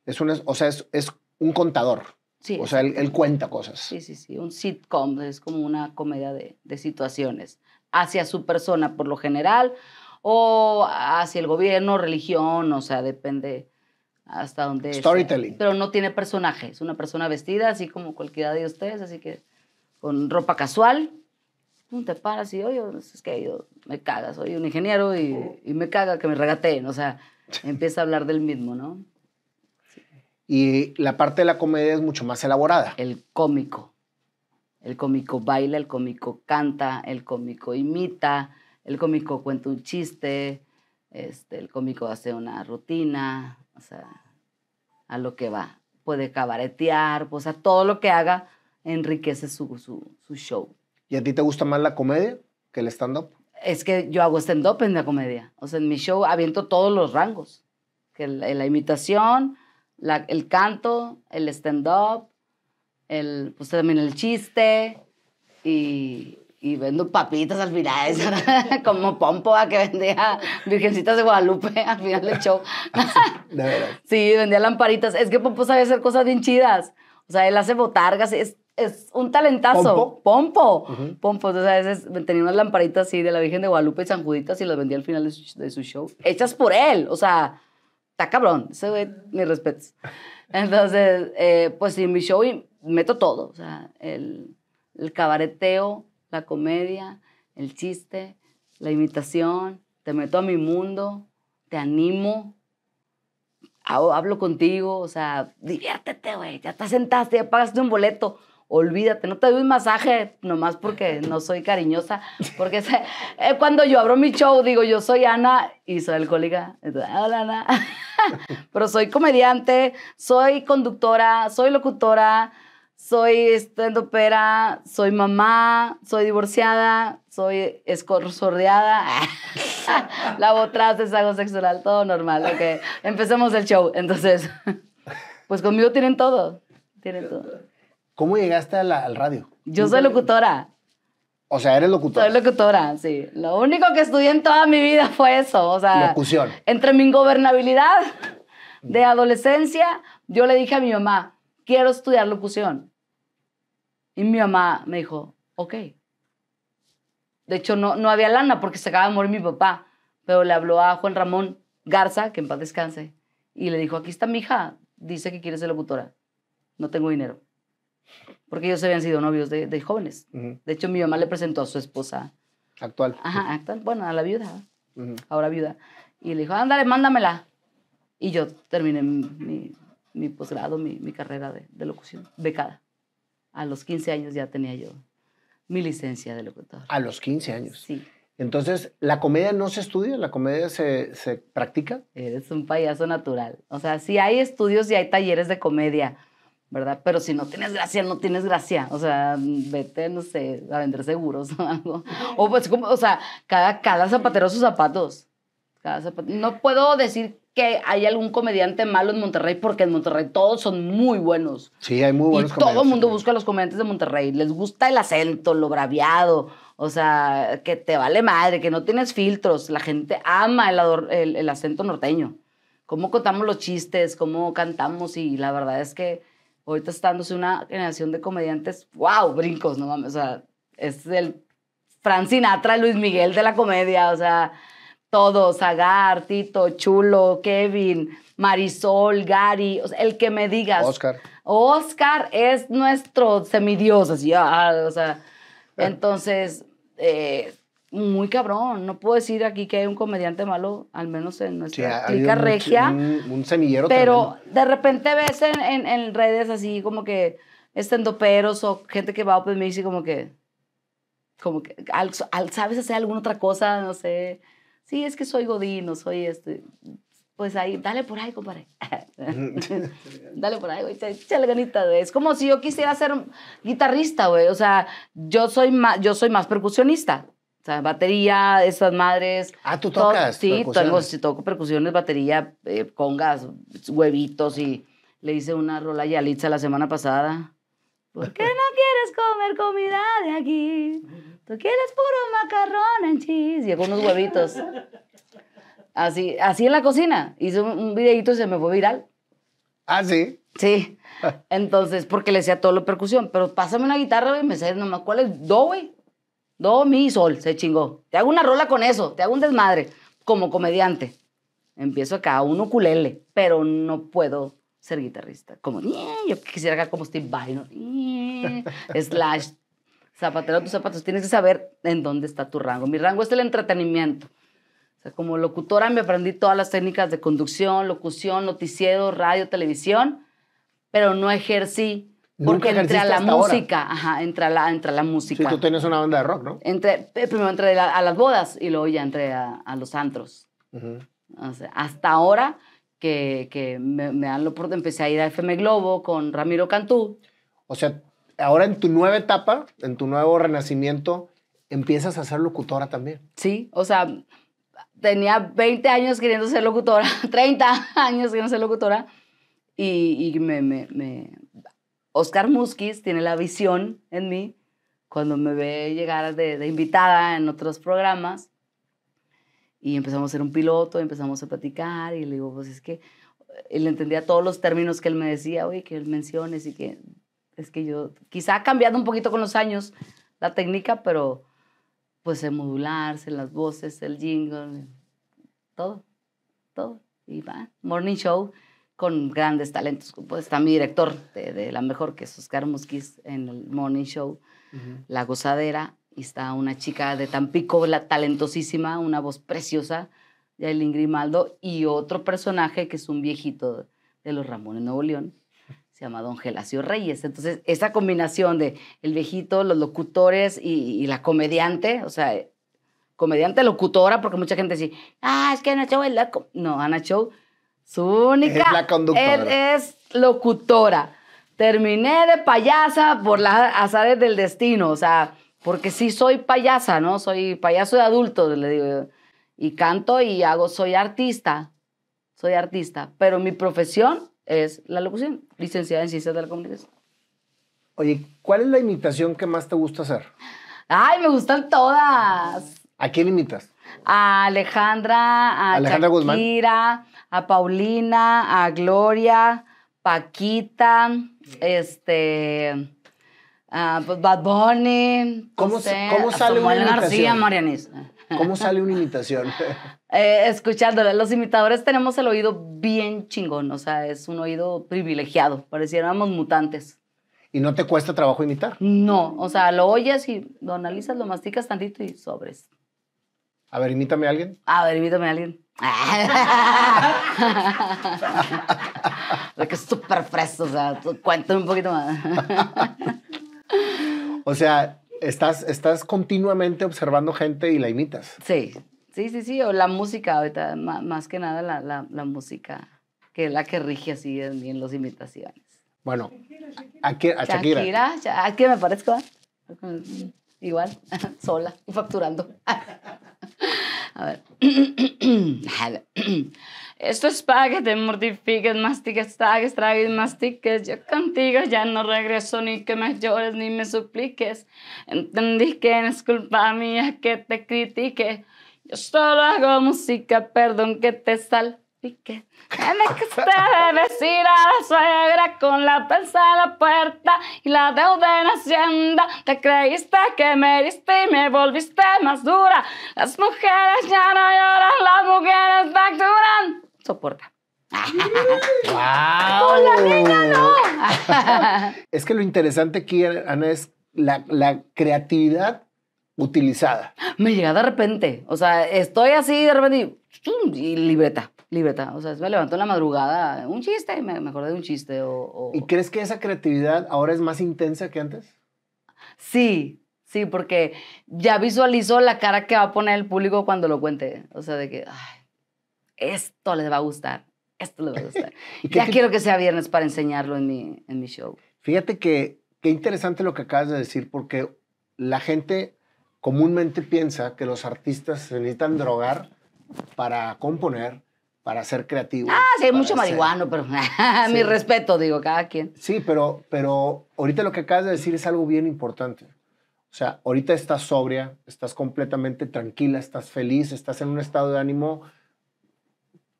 es o sea, es, un contador. Sí. O sea, él, cuenta cosas. Sí, sí, sí. Un sitcom es como una comedia de, de, situaciones hacia su persona por lo general o hacia el gobierno, religión, o sea, depende hasta donde... Storytelling. Pero no tiene personaje, es una persona vestida así como cualquiera de ustedes, así que con ropa casual, te paras y, oye, pues, es que me caga, soy un ingeniero y, y me caga que me regateen, o sea, empieza a hablar del mismo, ¿no? Y la parte de la comedia es mucho más elaborada. El cómico. El cómico baila, el cómico canta, el cómico imita, el cómico cuenta un chiste, este, el cómico hace una rutina, o sea, a lo que va. Puede cabaretear, pues, o sea, todo lo que haga enriquece su, show. ¿Y a ti te gusta más la comedia que el stand-up? Es que yo hago stand-up en la comedia. O sea, en mi show aviento todos los rangos. Que la, imitación, el canto, el stand-up, el, pues también el chiste y, y vendo papitas al final, como Pompo a que vendía Virgencitas de Guadalupe al final del show. Ah, de verdad. Sí, vendía lamparitas. Es que Pompo sabe hacer cosas bien chidas. O sea, él hace botargas, es, es un talentazo. Pompo. Pompo. Pompo. O sea, tenía unas lamparitas así de la Virgen de Guadalupe y San Juditas y las vendía al final de su, show. Hechas por él. O sea, está cabrón. Ese güey, mis respetos. Entonces, eh, pues en mi show meto todo. O sea, el, el cabareteo la comedia, el chiste, la imitación, te meto a mi mundo, te animo, hablo contigo, o sea, diviértete, güey, ya te sentaste, ya pagaste un boleto, olvídate, no te doy un masaje nomás porque no soy cariñosa, porque eh, cuando yo abro mi show digo, yo soy Ana y soy alcohólica, pero soy comediante, soy conductora, soy locutora, soy estando soy mamá, soy divorciada, soy la tras es algo sexual, todo normal. que empecemos el show. Entonces, pues conmigo tienen todo, tienen todo. ¿Cómo llegaste la, al radio? Yo soy locutora. O sea, eres locutora. Soy locutora, sí. Lo único que estudié en toda mi vida fue eso. O locución. Entre mi ingobernabilidad de adolescencia, yo le dije a mi mamá, quiero estudiar locución. Y mi mamá me dijo, ok. De hecho, no, no había lana porque se acaba de morir mi papá, pero le habló a Juan Ramón Garza, que en paz descanse, y le dijo, aquí está mi hija, dice que quiere ser locutora, no tengo dinero. Porque ellos habían sido novios de, de jóvenes. De hecho, mi mamá le presentó a su esposa. Actual. Ajá, actual. Bueno, a la viuda. Ahora viuda. Y le dijo, ándale, mándamela. Y yo terminé mi, mi posgrado, mi, mi, carrera de, de, locución, becada. A los 15 años ya tenía yo mi licencia de locutor. A los 15 años. Sí. Entonces, ¿la comedia no se estudia? ¿La comedia se, se practica? Eres un payaso natural. O sea, sí hay estudios y hay talleres de comedia, ¿verdad? Pero si no tienes gracia, no tienes gracia. O sea, vete, no sé, a vender seguros o algo. O pues, como, o sea, cada, cada zapatero sus zapatos. Pues, no puedo decir que hay algún comediante malo en Monterrey, porque en Monterrey todos son muy buenos. Sí, hay muy buenos y Todo el mundo busca a los comediantes de Monterrey. Les gusta el acento, lo braviado, o sea, que te vale madre, que no tienes filtros. La gente ama el, acento norteño. Cómo contamos los chistes, cómo cantamos, y la verdad es que ahorita está una generación de comediantes, wow, brincos, no mames. O sea, es el Frank Sinatra, Luis Miguel de la comedia, o sea todos, Agar, Tito, Chulo, Kevin, Marisol, Gary, el que me digas. Oscar. Oscar es nuestro semidios, así, ah, ah o sea. Entonces, eh, muy cabrón. No puedo decir aquí que hay un comediante malo, al menos en nuestra sí, regia. Un, semillero Pero de repente ves en, redes así como que estendoperos o gente que va a Open y como que. Como que sabes hacer alguna otra cosa, no sé sí, es que soy godino, soy este. Pues ahí, dale por ahí, compadre. dale por ahí, güey. ganita, Es como si yo quisiera ser guitarrista, güey. O sea, yo soy más, yo soy más percusionista. O sea, batería, esas madres. Ah, tú tocas. sí, tengo, sí, toco percusiones, batería, eh, congas, huevitos y le hice una rola a Yalitza la semana pasada. ¿Por qué no quieres comer comida de aquí? tú quieres puro macarrón en cheese. Y algunos unos huevitos. Así, así en la cocina. Hice un videito y se me fue viral. ¿Ah, sí? Sí. Entonces, porque le decía todo lo percusión. Pero pásame una guitarra, y Me sé nomás cuál es. Do, güey. Do, mi, sol. Se chingó. Te hago una rola con eso. Te hago un desmadre. Como comediante. Empiezo acá, uno ukulele. Pero no puedo ser guitarrista. Como, yo quisiera acá como Steve Vai, slash zapatero tus zapatos. Tienes que saber en dónde está tu rango. Mi rango es el entretenimiento. O sea, como locutora me aprendí todas las técnicas de conducción, locución, noticiero, radio, televisión, pero no ejercí porque entré a la música, ajá, entré a la, la música. Sí, tú tienes una banda de rock, ¿no? Eh, primero entré a, las bodas y luego ya entré a, los antros. hasta ahora que, me, me, dan lo por empecé a ir a FM Globo con Ramiro Cantú. O sea, ahora en tu nueva etapa, en tu nuevo renacimiento, empiezas a ser locutora también. Sí, o sea, tenía 20 años queriendo ser locutora, 30 años queriendo ser locutora, y, me, Oscar Muskis tiene la visión en mí cuando me ve llegar de, invitada en otros programas y empezamos a ser un piloto, empezamos a platicar y le digo, pues es que él entendía todos los términos que él me decía, oye, que él menciones y que es que yo, quizá ha cambiado un poquito con los años la técnica, pero pues el modularse, las voces, el jingle, todo, todo. Y va, Morning Show con grandes talentos. Pues está mi director de, la mejor, que es Oscar Musquiz, en el Morning Show, La Gozadera. Y está una chica de Tampico, la talentosísima, una voz preciosa, el Grimaldo. Y otro personaje que es un viejito de los Ramones Nuevo León, se llama Don Gelacio Reyes. Entonces, esa combinación de el viejito, los locutores y, la comediante, o sea, comediante locutora, porque mucha gente dice, ah, es que Ana Show es la... No, Ana Show, su única... Es la conductora. Es, locutora. Terminé de payasa por las azares del destino, o sea, porque sí soy payasa, ¿no? Soy payaso de adultos, le digo. Y canto y hago, soy artista, soy artista, pero mi profesión es la locución, licenciada en Ciencias de la Comunicación. Oye, ¿cuál es la imitación que más te gusta hacer? Ay, me gustan todas. ¿A quién imitas? A Alejandra, a a Paulina, a Gloria, Paquita, este, a pues, Bad Bunny. ¿Cómo, sale una imitación? Marianis. ¿Cómo sale una imitación? Eh, escuchándola. Los imitadores tenemos el oído bien chingón, o sea, es un oído privilegiado, pareciéramos mutantes. ¿Y no te cuesta trabajo imitar? No, o sea, lo oyes y lo analizas, lo masticas tantito y sobres. A ver, imítame a alguien. A ver, imítame a alguien. que es súper fresco, o sea, cuéntame un poquito más. o sea, estás, estás continuamente observando gente y la imitas. Sí, Sí, sí, sí, o la música, ahorita, más que nada la, la, la música, que es la que rige así en, las invitaciones Bueno, a, a Shakira. Shakira, ¿a qué me parezco? ¿eh? Igual, sola facturando. A ver. Esto es para que te mortifiques, mastiques, tragues, tragues, mastiques. Yo contigo ya no regreso ni que me llores ni me supliques. Entendí que no es culpa mía que te critique. Yo solo hago música, perdón que te salpique. Me que usted decir a la suegra con la pensa en la puerta y la deuda en Hacienda. Te creíste que me diste y me volviste más dura. Las mujeres ya no lloran, las mujeres facturan. Soporta. ¡Wow! ¡Con la niña no! es que lo interesante aquí, Ana, es la, la creatividad utilizada. Me llega de repente. O sea, estoy así de repente y, libreta, libreta. O sea, me levantó en la madrugada un chiste, me, me acordé de un chiste. ¿Y crees que esa creatividad ahora es más intensa que antes? Sí, sí, porque ya visualizo la cara que va a poner el público cuando lo cuente. O sea, de que esto les va a gustar, esto les va a gustar. ya quiero que sea viernes para enseñarlo en mi, en mi show. Fíjate que qué interesante lo que acabas de decir, porque la gente comúnmente piensa que los artistas se necesitan drogar para componer, para ser creativos. Ah, sí, hay mucho marihuano, pero ah, mi respeto, digo, cada quien. Sí, pero, pero ahorita lo que acabas de decir es algo bien importante. O sea, ahorita estás sobria, estás completamente tranquila, estás feliz, estás en un estado de ánimo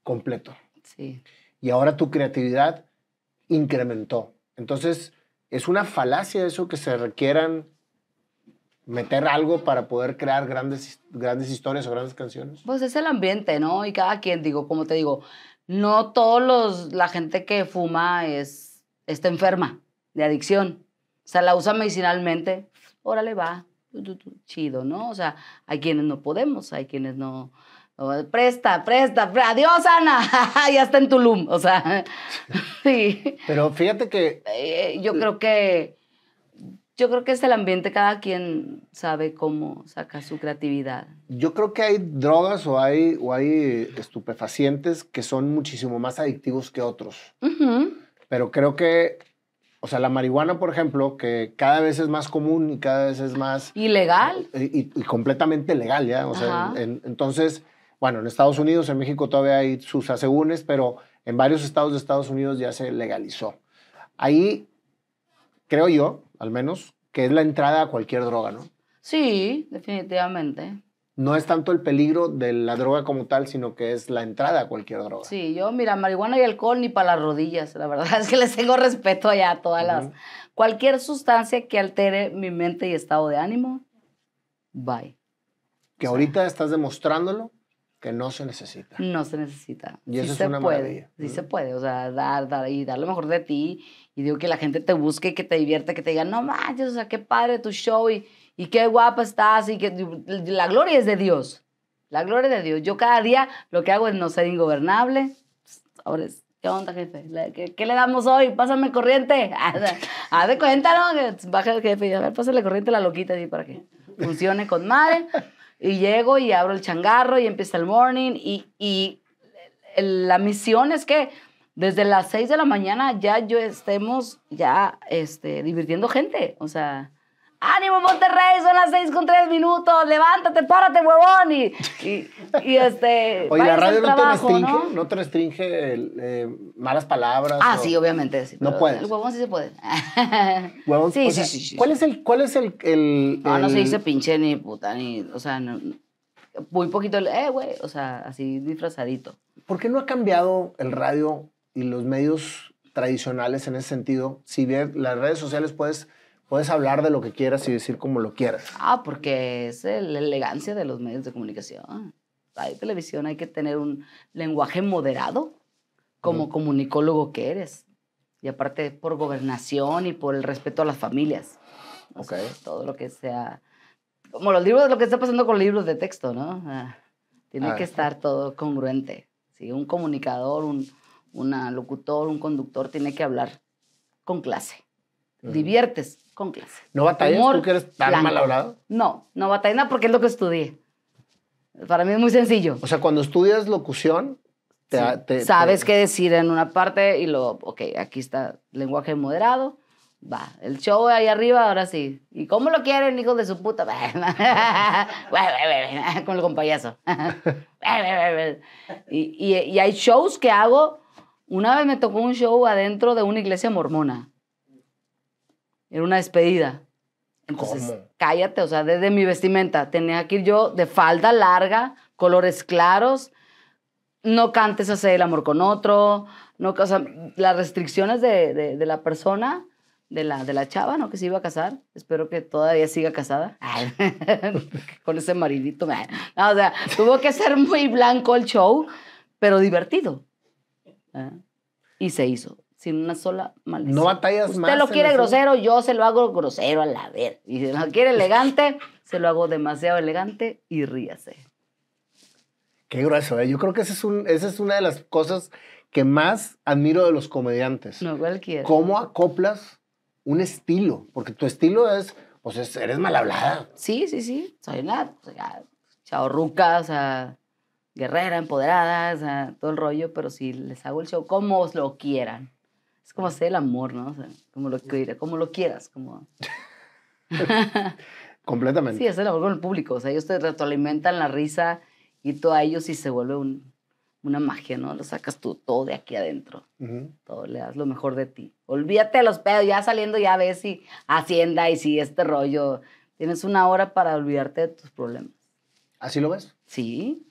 completo. Sí. Y ahora tu creatividad incrementó. Entonces, es una falacia eso que se requieran meter algo para poder crear grandes, grandes historias o grandes canciones? Pues es el ambiente, ¿no? Y cada quien, digo, como te digo, no todos los, la gente que fuma es, está enferma de adicción. O sea, la usa medicinalmente, órale, va, chido, ¿no? O sea, hay quienes no podemos, hay quienes no... presta, presta, presta, adiós Ana, ya está en Tulum, o sea, sí. Pero fíjate que... Eh, yo creo que yo creo que es el ambiente, cada quien sabe cómo saca su creatividad. Yo creo que hay drogas o hay, o hay estupefacientes que son muchísimo más adictivos que otros. Pero creo que, o sea, la marihuana, por ejemplo, que cada vez es más común y cada vez es más... Ilegal. Eh, y, completamente legal, ¿ya? O sea, entonces, bueno, en Estados Unidos, en México todavía hay sus asegúnes, pero en varios estados de Estados Unidos ya se legalizó. Ahí, creo yo, al menos, que es la entrada a cualquier droga, ¿no? Sí, definitivamente. No es tanto el peligro de la droga como tal, sino que es la entrada a cualquier droga. Sí, yo, mira, marihuana y alcohol ni para las rodillas. La verdad es que les tengo respeto allá a todas las. Cualquier sustancia que altere mi mente y estado de ánimo, bye. Que ahorita estás demostrándolo que no se necesita. No se necesita. Y eso se es una puede, maravilla. Sí se puede, o sea, dar, dar y dar lo mejor de ti y digo que la gente te busque, que te divierta, que te diga, no manches, o sea, qué padre tu show y, y qué guapa estás y que la gloria es de Dios. La gloria de Dios. Yo cada día lo que hago es no ser ingobernable. Ahora ¿qué onda, jefe? ¿Qué, le damos hoy? Pásame corriente. Haz ah, ah, de cuenta, ¿no? Baja el jefe a ver, pásale corriente a la loquita así para que funcione con madre. Y llego y abro el changarro y empieza el morning. Y, y la misión es que desde las 6 de la mañana ya yo estemos ya este, divirtiendo gente. O sea, ánimo Monterrey, son las 6 con 3 minutos, levántate, párate, huevón. Y, y, este... Oye, la radio no, te restringe, ¿no? te restringe eh, malas palabras. Ah, sí, obviamente. no puedes. El huevón sí se puede. huevón sí, sí, sí, ¿Cuál es el... Cuál es el, el no, no se dice pinche ni puta, ni... O sea, muy poquito eh, güey, o sea, así disfrazadito. ¿Por qué no ha cambiado el radio y los medios tradicionales en ese sentido, si bien las redes sociales puedes, puedes hablar de lo que quieras y decir como lo quieras. Ah, porque es la elegancia de los medios de comunicación. Hay televisión, hay que tener un lenguaje moderado como comunicólogo que eres. Y aparte por gobernación y por el respeto a las familias. Okay. todo lo que sea. Como los libros, lo que está pasando con libros de texto, ¿no? Ah, tiene ah. que estar todo congruente. ¿sí? Un comunicador, un, una locutor, un conductor, tiene que hablar con clase. Diviertes con clase. ¿No batallas? ¿Tú que eres tan mal hablado? No, no batallas porque es lo que estudié. Para mí es muy sencillo. O sea, cuando estudias locución, sabes qué decir en una parte y lo ok, aquí está lenguaje moderado. Va, el show ahí arriba, ahora sí. ¿Y cómo lo quieren, hijos de su puta? Con el compayazo. y hay shows que hago una vez me tocó un show adentro de una iglesia mormona. Era una despedida. Entonces, cállate, o sea, desde mi vestimenta tenía que ir yo de falda larga, colores claros, no cantes hacer el amor con otro, no, o sea, las restricciones de, la persona, de la, de la chava, ¿no? Que se iba a casar. Espero que todavía siga casada. con ese maridito. o sea, tuvo que ser muy blanco el show, pero divertido. Ah. Y se hizo, sin una sola maldición. No batallas Usted más. Usted lo quiere grosero, yo se lo hago grosero a la vez. Y si lo quiere elegante, se lo hago demasiado elegante y ríase. Qué grueso, ¿eh? Yo creo que esa es, una de las cosas que más admiro de los comediantes. No, cualquiera. ¿Cómo acoplas un estilo? Porque tu estilo es, sea, pues, eres mal hablada. Sí, sí, sí. Soy nada o sea, chao ruca, o sea guerrera, empoderada, o todo el rollo, pero si les hago el show como os lo quieran. Es como hacer el amor, ¿no? como lo, como lo quieras, como... Completamente. Sí, es el amor con el público, o sea, ellos te retroalimentan la risa y todo a ellos y se vuelve una magia, ¿no? Lo sacas tú todo de aquí adentro. Todo le das lo mejor de ti. Olvídate de los pedos, ya saliendo ya ves si Hacienda y si este rollo. Tienes una hora para olvidarte de tus problemas. ¿Así lo ves? Sí.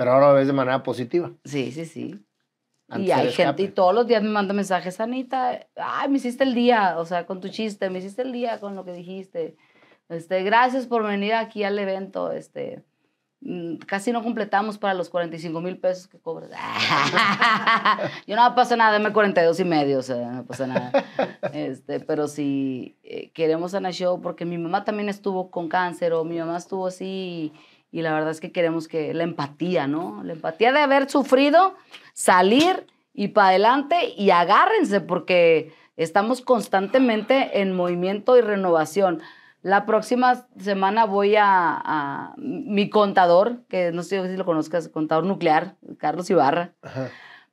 Pero ahora lo ves de manera positiva. Sí, sí, sí. y hay gente, y todos los días me manda mensajes, Anita, ay, me hiciste el día, o sea, con tu chiste, me hiciste el día con lo que dijiste. Este, gracias por venir aquí al evento, este, mm, casi no completamos para los 45 mil pesos que cobras. Yo no pasa nada, dame 42 y medio, o sea, no pasa nada. Este, pero si eh, queremos a Ana Show, porque mi mamá también estuvo con cáncer, o mi mamá estuvo así, y la verdad es que queremos que la empatía, ¿no? La empatía de haber sufrido, salir y para adelante y agárrense porque estamos constantemente en movimiento y renovación. La próxima semana voy a, mi contador, que no sé si lo conozcas, contador nuclear, Carlos Ibarra.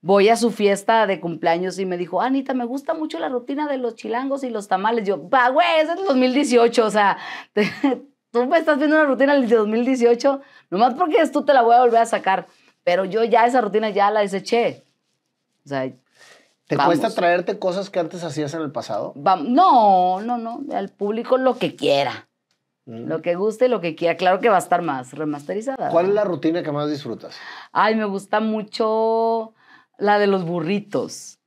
Voy a su fiesta de cumpleaños y me dijo, Anita, me gusta mucho la rutina de los chilangos y los tamales. Yo, pa güey, es el 2018, o sea, tú me estás viendo una rutina del 2018, nomás porque tú te la voy a volver a sacar. Pero yo ya esa rutina ya la deseché. ¿Te cuesta traerte cosas que antes hacías en el pasado? No, no, no. Al público lo que quiera. Mm. Lo que guste lo que quiera. Claro que va a estar más remasterizada. ¿Cuál es la rutina que más disfrutas? Ay, me gusta mucho la de los burritos.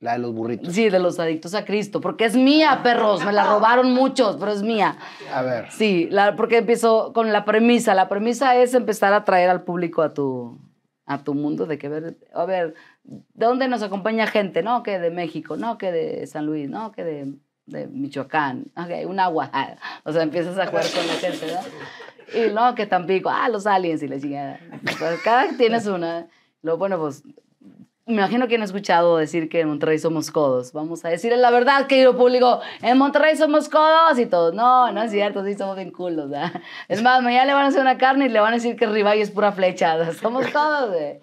La de los burritos. Sí, de los adictos a Cristo, porque es mía, perros, me la robaron muchos, pero es mía. A ver. Sí, la, porque empiezo con la premisa. La premisa es empezar a traer al público a tu, a tu mundo, de que ver, a ver, ¿de dónde nos acompaña gente? No, que de México, no, que de San Luis, no, que de, de Michoacán, okay, una agua. O sea, empiezas a jugar con la gente, ¿no? Y no, que tampoco ah, los aliens y la chingada. Pues cada tienes una. Lo bueno, pues me imagino que han escuchado decir que en Monterrey somos codos. Vamos a decir la verdad, querido público. En Monterrey somos codos y todos. No, no es cierto, sí somos bien culos. Es más, mañana le van a hacer una carne y le van a decir que Ribay es pura flechada. Somos codos, ¿eh?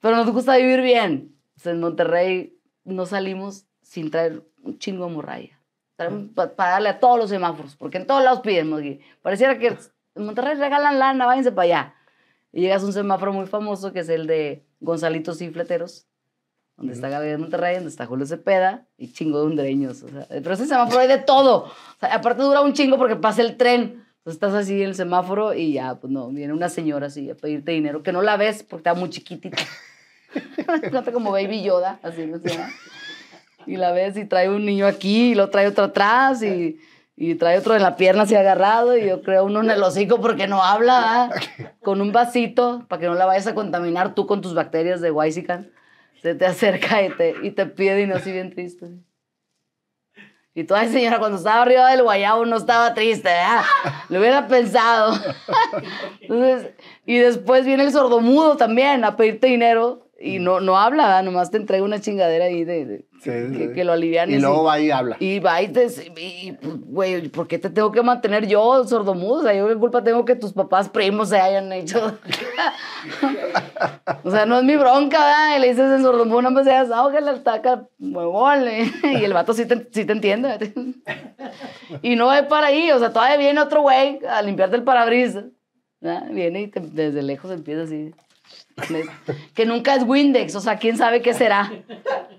Pero nos gusta vivir bien. en Monterrey no salimos sin traer un chingo de morralla. Para darle a todos los semáforos, porque en todos lados piden, Pareciera que en Monterrey regalan lana, váyanse para allá. Y llegas a un semáforo muy famoso que es el de Gonzalitos y Fleteros, donde está Gabriel Monterrey, donde está Julio Cepeda y chingo de hondureños. O pero ese semáforo hay de todo. aparte dura un chingo porque pasa el tren. Entonces estás así en el semáforo y ya, pues no, viene una señora así a pedirte dinero, que no la ves porque está muy chiquitita. Plata como Baby Yoda, así lo ¿no? Y la ves y trae un niño aquí y lo trae otro atrás y y trae otro en la pierna así agarrado y yo creo uno en el hocico porque no habla, con un vasito para que no la vayas a contaminar tú con tus bacterias de Waisican. Se te acerca y te, y te pide no así bien triste. Y toda esa señora cuando estaba arriba del guayabo no estaba triste, Lo hubiera pensado. Entonces, y después viene el sordomudo también a pedirte dinero y no, no habla, nomás te entrega una chingadera ahí de, sí, que, sí. que, lo alivian. Y luego va y habla. Y va y te güey, ¿por qué te tengo que mantener yo sordomudo? O sea, yo qué culpa tengo que tus papás primos se hayan hecho. o sea, no es mi bronca, ¿verdad? Y le dices en sordomudo, no me seas, ah, que huevón, huevón. ¿eh? y el vato sí te, sí te entiende. y no es para ahí, o sea, todavía viene otro güey a limpiarte el parabrisas. ¿verdad? Viene y desde lejos empieza así que nunca es Windex, o sea, quién sabe qué será.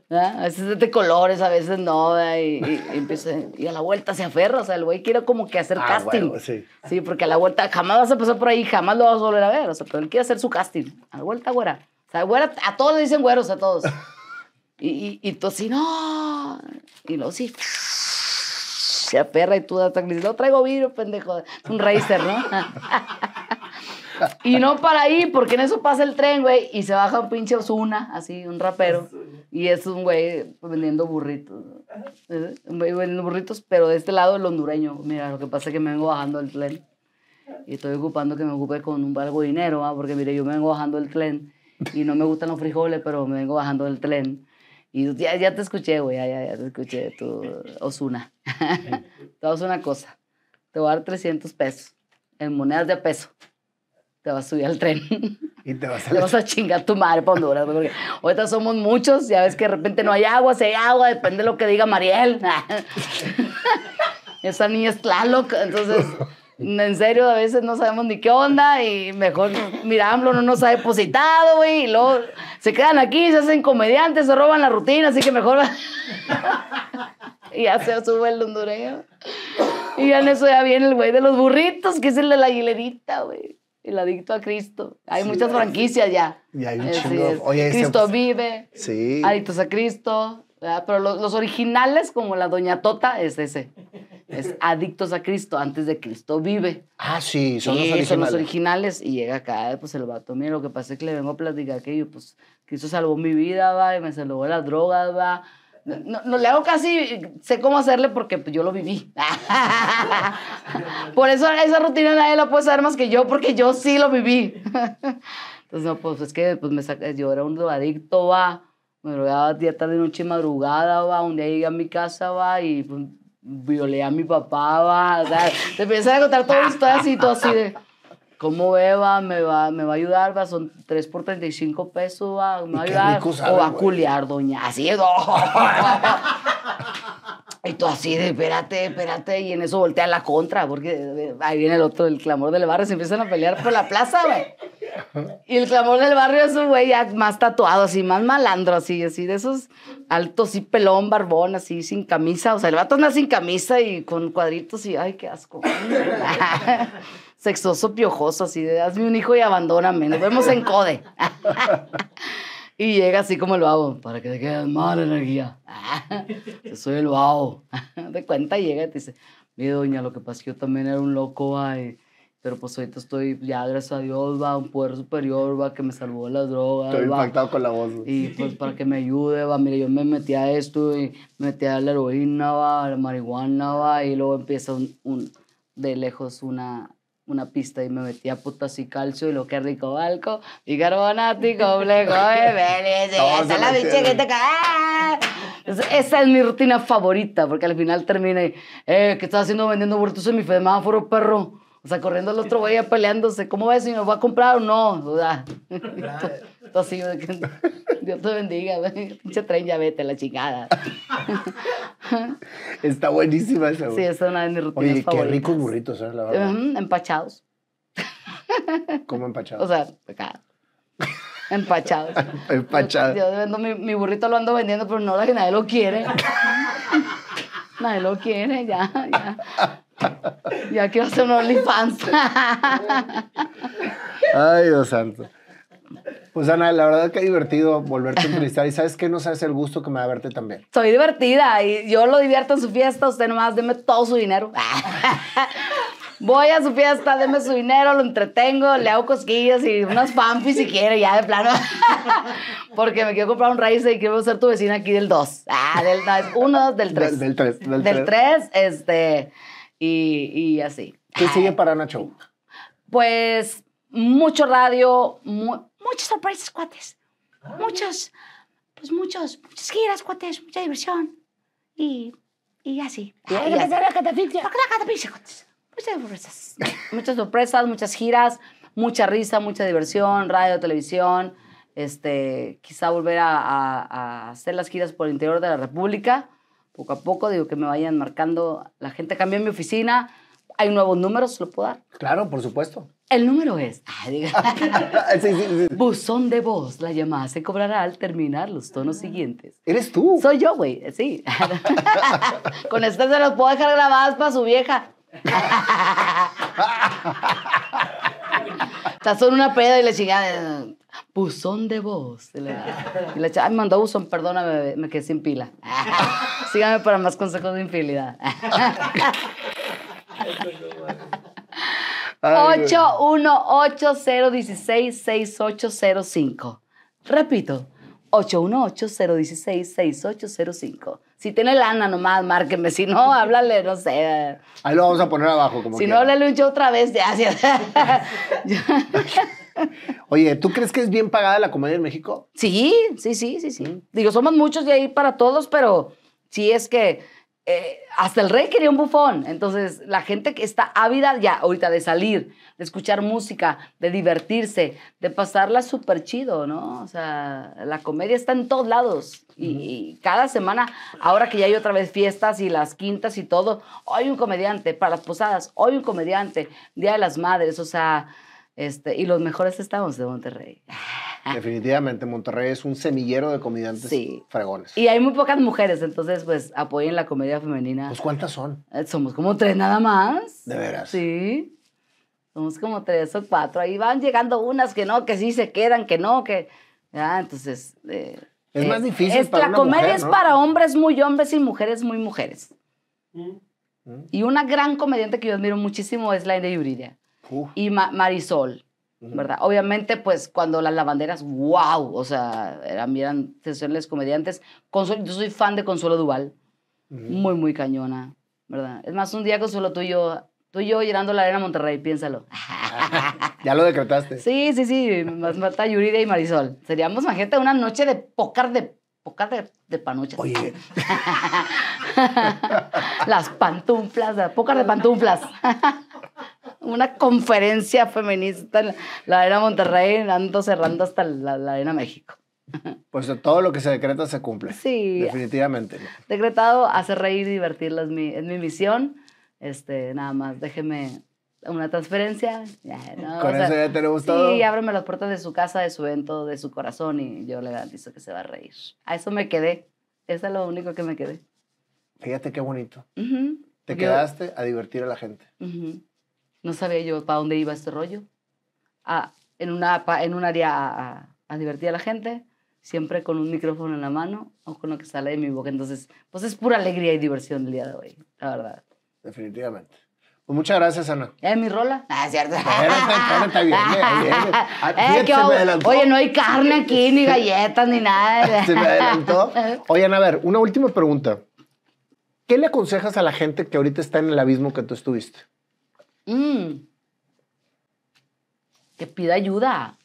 A veces de colores, a veces no, y, a la vuelta se aferra, o sea, el güey quiere como que hacer ah, casting. sí. porque a la vuelta jamás vas a pasar por ahí, jamás lo vas a volver a ver, o sea, pero él quiere hacer su casting. A la vuelta, güera. O sea, güera, a todos le dicen güeros, a todos. Y, y, tú sí, no. Y luego sí. Se aferra y tú das, lo traigo vidrio, pendejo. es Un racer, ¿no? Y no para ahí, porque en eso pasa el tren, güey, y se baja un pinche Osuna, así, un rapero. Y es un güey vendiendo burritos. Un güey vendiendo burritos, pero de este lado el hondureño. Mira, lo que pasa es que me vengo bajando el tren. Y estoy ocupando que me ocupe con un algo de dinero, porque mire, yo me vengo bajando el tren. Y no me gustan los frijoles, pero me vengo bajando del tren. Y ya, ya te escuché, güey, ya, ya, te escuché, tú, Osuna. te vas a una cosa. Te voy a dar 300 pesos en monedas de peso te vas a subir al tren. Y te vas a, chingar tu madre para Honduras, porque ahorita somos muchos, ya ves que de repente no hay agua, si hay agua, depende de lo que diga Mariel. Esa niña es Tlaloc, entonces, en serio, a veces no sabemos ni qué onda y mejor, mira, no nos ha depositado, güey, y luego se quedan aquí, se hacen comediantes, se roban la rutina, así que mejor... y ya se sube el hondureño. Y ya en eso ya viene el güey de los burritos, que es el de la hilerita, güey el adicto a Cristo. Hay muchas franquicias ya. Y hay un chingo. Cristo vive. Sí. Adictos a Cristo. Pero los, originales, como la Doña Tota, es ese. Es Adictos a Cristo, antes de Cristo vive. Ah, sí, son los originales. son los originales. Y llega acá, pues el vato, mira, lo que pasa es que le vengo a platicar que yo, pues, Cristo salvó mi vida, va, y me salvó las drogas, va. No, le hago casi, sé cómo hacerle porque pues, yo lo viví. Por eso esa rutina nadie la puede saber más que yo, porque yo sí lo viví. Entonces, no, pues es que pues, me yo era un adicto, va. Me drogaba día, tarde, noche, y madrugada, va. Un día llegué a mi casa, va, y pues, violé a mi papá, va. O sea, te empiezas a contar todo la así, todo así de... ¿Cómo va? me va, me va a ayudar? Va, son 3 por 35 pesos, va, me va a ayudar. o va a culiar, doña. Así es. Y tú así de espérate, espérate, y en eso voltea la contra, porque eh, ahí viene el otro, el clamor del barrio, se empiezan a pelear por la plaza, güey. Y el clamor del barrio es un güey ya más tatuado, así, más malandro, así, así, de esos altos, así, pelón, barbón, así, sin camisa. O sea, el vato anda sin camisa y con cuadritos y, ay, qué asco. Sexoso, piojoso, así, de hazme un hijo y abandóname, nos vemos en Code. Y llega así como el babo, para que te quede más energía. soy el babo. De cuenta llega y te dice, mi doña, lo que pasa es que yo también era un loco, pero pues ahorita estoy, ya gracias a Dios, va, un poder superior, va, que me salvó de las drogas. Estoy impactado con la voz. Y pues para que me ayude, va, mira yo me metí a esto, y me metí a la heroína, va, a la marihuana, va, y luego empieza un, un de lejos una una pista y me metía putas y calcio y lo que rico balco, carbonático y complejo eh, esa la bicha que te cae. Esa es mi rutina favorita, porque al final termina eh, ¿qué estás haciendo vendiendo burritos en mi semáforo, perro? O sea, corriendo al otro güey peleándose, ¿cómo ves si me va a comprar o no? O sea, así, Dios te bendiga, Pinche tren, ya vete, la chingada. Está buenísima esa, Sí, es una de mis rutinas favoritas. qué ricos burritos, ¿sabes? ¿eh? verdad. empachados. ¿Cómo empachados? O sea, Empachados. empachados. Yo, vendo, mi, burrito lo ando vendiendo, pero no la que nadie lo quiere. nadie lo quiere, ya, ya. Ya quiero hacer un OnlyFans. Ay, Dios santo. Pues Ana, la verdad que ha divertido volverte a entrevistar y sabes qué? no sabes el gusto que me da verte también. Soy divertida y yo lo divierto en su fiesta, usted nomás deme todo su dinero. Voy a su fiesta, deme su dinero, lo entretengo, le hago cosquillas y unas fanfis si quiere, ya de plano. Porque me quiero comprar un raíz y quiero ser tu vecina aquí del 2. Ah, del 1, del 3. Del 3. Del 3, este, y, así. ¿Qué sigue para Nacho? Pues mucho radio, muy, muchas sorpresas, cuates. Ah, muchos, pues muchos, muchas giras, cuates, mucha diversión. Y, y así. Muchas sorpresas. muchas sorpresas, muchas giras, mucha risa, mucha diversión, radio, televisión. Este, quizá volver a, hacer las giras por el interior de la República. Poco a poco, digo que me vayan marcando. La gente cambió mi oficina hay nuevos números, ¿se lo puedo dar? Claro, por supuesto. El número es. Buzón de voz. La llamada se cobrará al terminar los tonos siguientes. Eres tú. Soy yo, güey. Sí. Con esto se los puedo dejar grabadas para su vieja. Estás son una peda y le chingada. Buzón de voz. Y la me mandó buzón, perdóname, me quedé sin pila. Síganme para más consejos de infidelidad. 8180166805. Repito, 8180166805. Si tiene lana nomás, márquenme. Si no, háblale, no sé. Ahí lo vamos a poner abajo. Como si no, le un otra vez. Ya, Oye, ¿tú crees que es bien pagada la comedia en México? Sí, sí, sí, sí, sí. Digo, somos muchos de ahí para todos, pero sí es que eh, hasta el rey quería un bufón. Entonces, la gente que está ávida ya ahorita de salir, de escuchar música, de divertirse, de pasarla súper chido, ¿no? O sea, la comedia está en todos lados. Y, y, cada semana, ahora que ya hay otra vez fiestas y las quintas y todo, hoy un comediante, para las posadas, hoy un comediante, Día de las Madres, o sea este, y los mejores estamos de Monterrey. Definitivamente, Monterrey es un semillero de comediantes fregones. Y hay muy pocas mujeres, entonces pues apoyen la comedia femenina. Pues ¿cuántas son? Eh, somos como tres nada más. De veras. Sí. Somos como tres o cuatro. Ahí van llegando unas que no, que sí se quedan, que no, que... Ah, entonces... Eh, es, más eh, difícil. la comedia es para hombres muy hombres y mujeres muy mujeres. Mm. Mm. Y una gran comediante que yo admiro muchísimo es y Yuridia y Marisol. ¿Verdad? Obviamente, pues cuando las lavanderas, wow, o sea, eran, eran sesiones comediantes. yo soy fan de Consuelo Duval, muy, muy cañona, ¿verdad? Es más, un día Consuelo tú y yo, tú y yo llenando la arena Monterrey, piénsalo. ya lo decretaste. Sí, sí, sí, más mata Yuridia y Marisol. Seríamos, magenta una noche de pócar de Pocas de, de panuchas. Oye. Las pantuflas, pocas de pantuflas. una conferencia feminista en la Arena Monterrey, ando cerrando hasta la, Arena México. Pues todo lo que se decreta se cumple. Sí. Definitivamente. Decretado, hacer reír y divertirlas es mi, misión. Este, nada más, déjeme una transferencia. Ya, no, Con eso ya te le gustó. Sí, ábreme las puertas de su casa, de su evento, de su corazón y yo le garantizo que se va a reír. A eso me quedé. Eso es lo único que me quedé. Fíjate qué bonito. Te quedaste a divertir a la gente. No sabía yo para dónde iba este rollo. Ah, en, una, en un área a, divertir a la gente, siempre con un micrófono en la mano o con lo que sale de mi boca. Entonces, pues es pura alegría y diversión el día de hoy, la verdad. Definitivamente. Pues muchas gracias, Ana. ¿Eh, mi rola? Ah, cierto. Oye, no hay carne aquí, ni galletas, ni nada. se me adelantó. Oye, a ver, una última pregunta. ¿Qué le aconsejas a la gente que ahorita está en el abismo que tú estuviste? Mm. Que pida ayuda.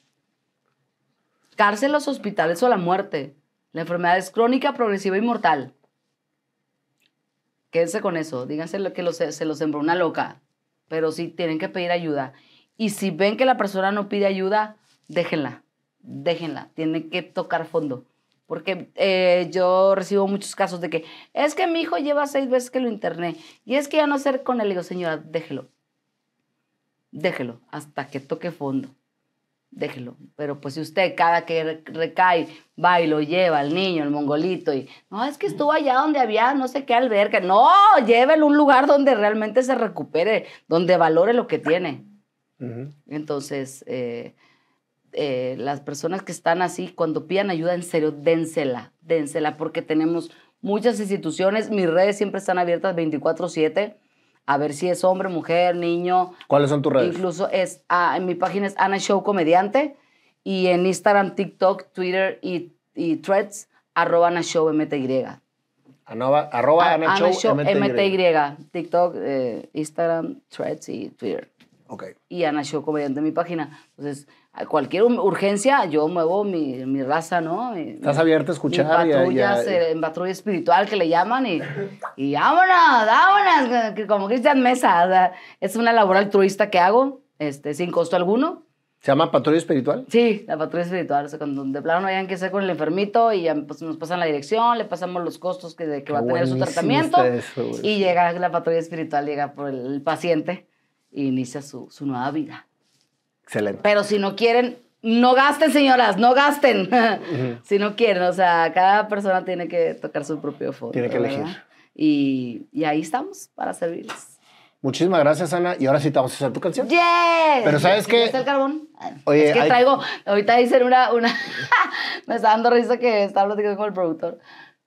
Cárcel, los hospitales o la muerte. La enfermedad es crónica, progresiva y mortal. Quédense con eso. Díganse que se lo sembró una loca. Pero sí tienen que pedir ayuda. Y si ven que la persona no pide ayuda, déjenla. Déjenla. Tienen que tocar fondo. Porque eh, yo recibo muchos casos de que es que mi hijo lleva seis veces que lo interné y es que ya no hacer con él. Le digo, señora, déjelo déjelo hasta que toque fondo. Déjelo. Pero pues si usted cada que recae va y lo lleva al niño, al mongolito, y no, es que estuvo allá donde había no sé qué alberca. No, llévelo a un lugar donde realmente se recupere, donde valore lo que tiene. Entonces, eh, eh, las personas que están así, cuando pidan ayuda, en serio, dénsela, dénsela, porque tenemos muchas instituciones, mis redes siempre están abiertas 24/7 a ver si es hombre, mujer, niño. ¿Cuáles son tus redes? Incluso es, ah, en mi página es Ana Show Comediante y en Instagram, TikTok, Twitter y, Threads, arroba Ana ah, Ana, TikTok, eh, Instagram, Threads y Twitter. Ok. Y Ana Show Comediante mi página. Entonces, cualquier urgencia yo muevo mi, raza, ¿no? Estás abierto a escuchar. y eh, en patrulla espiritual que le llaman y, y vámonos, vámonos, como Cristian Mesa. es una labor altruista que hago, este, sin costo alguno. ¿Se llama patrulla espiritual? Sí, la patrulla espiritual. O sea, cuando de plano no hayan que hacer con el enfermito y pues, nos pasan la dirección, le pasamos los costos que, va a tener su tratamiento. y llega la patrulla espiritual, llega por el, paciente e inicia su nueva vida. Excelente. Pero si no quieren, no gasten, señoras, no gasten. si no quieren, o sea, cada persona tiene que tocar su propio fondo. Tiene que elegir. Y, ahí estamos para servirles. Muchísimas gracias, Ana. Y ahora sí te vamos a hacer tu canción. ¡Yeah! Pero ¿sabes qué? el carbón? Oye, es que traigo, ahorita dicen una, una... me está dando risa que estaba platicando con el productor.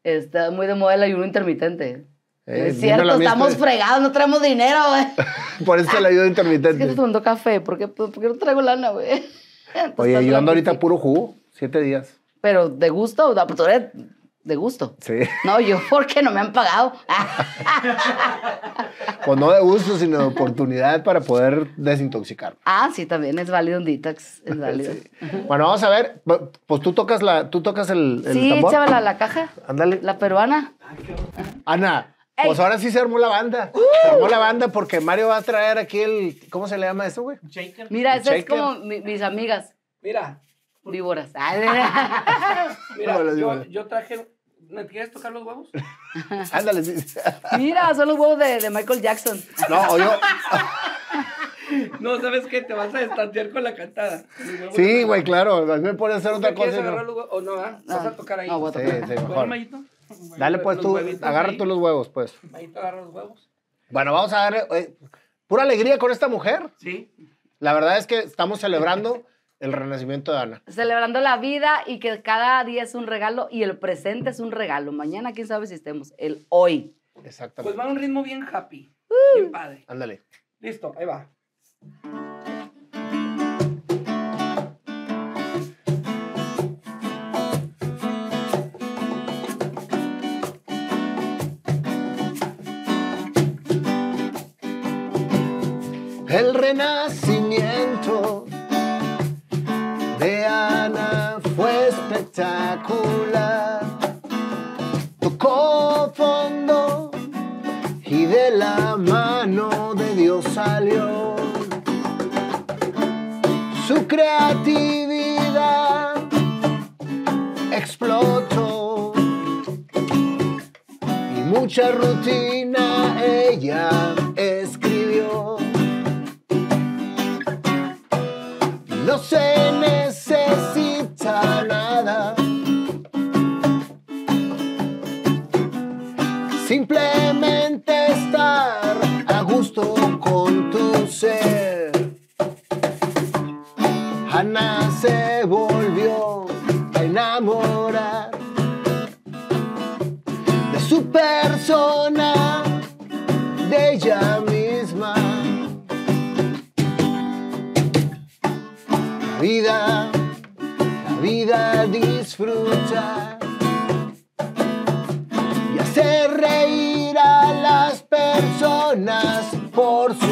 Está muy de modelo y uno intermitente. Eh, es cierto, estamos fregados, no traemos dinero, güey. Por eso la ayuda intermitente. Es que te tomando café, ¿por qué no traigo lana, güey. Oye, ayudando ahorita puro jugo, siete días. Pero de gusto, pues, de gusto. Sí. No, yo porque no me han pagado. pues no de gusto, sino de oportunidad para poder desintoxicar. Ah, sí, también es válido un detox. Es válido. Bueno, vamos a ver. Pues tú tocas la, tú tocas el. sí, tambor? la caja. Ándale. La peruana. Ana, pues ahora sí se armó la banda. Se armó la banda porque Mario va a traer aquí el. ¿Cómo se le llama eso, güey? Shaker. Mira, eso es como mis amigas. Mira. Víboras. Ah, Mira, yo, yo, traje. ¿Me quieres tocar los huevos? Ándale, sí. Mira, son los huevos de, Michael Jackson. No, yo. No, ¿sabes qué? Te vas a estantear con la cantada. Sí, güey, claro. A mí me puedes hacer otra cosa. ¿Quieres agarrar huevos? o no? ¿ah? ¿Vas a ah, tocar ahí? No, voy a tocar. Sí, sí, mejor. Dale pues tú, agarra tú los huevos pues. Ahí los huevos. Bueno, vamos a dar eh, pura alegría con esta mujer. Sí. La verdad es que estamos celebrando el renacimiento de Ana. Celebrando la vida y que cada día es un regalo y el presente es un regalo. Mañana quién sabe si estemos, el hoy. Exactamente. Pues va a un ritmo bien happy, uh. bien padre. Ándale. Listo, ahí va. El renacimiento de Ana fue espectacular. Tocó fondo y de la mano de Dios salió. Su creatividad explotó y mucha rutina ella y hacer reír a las personas por su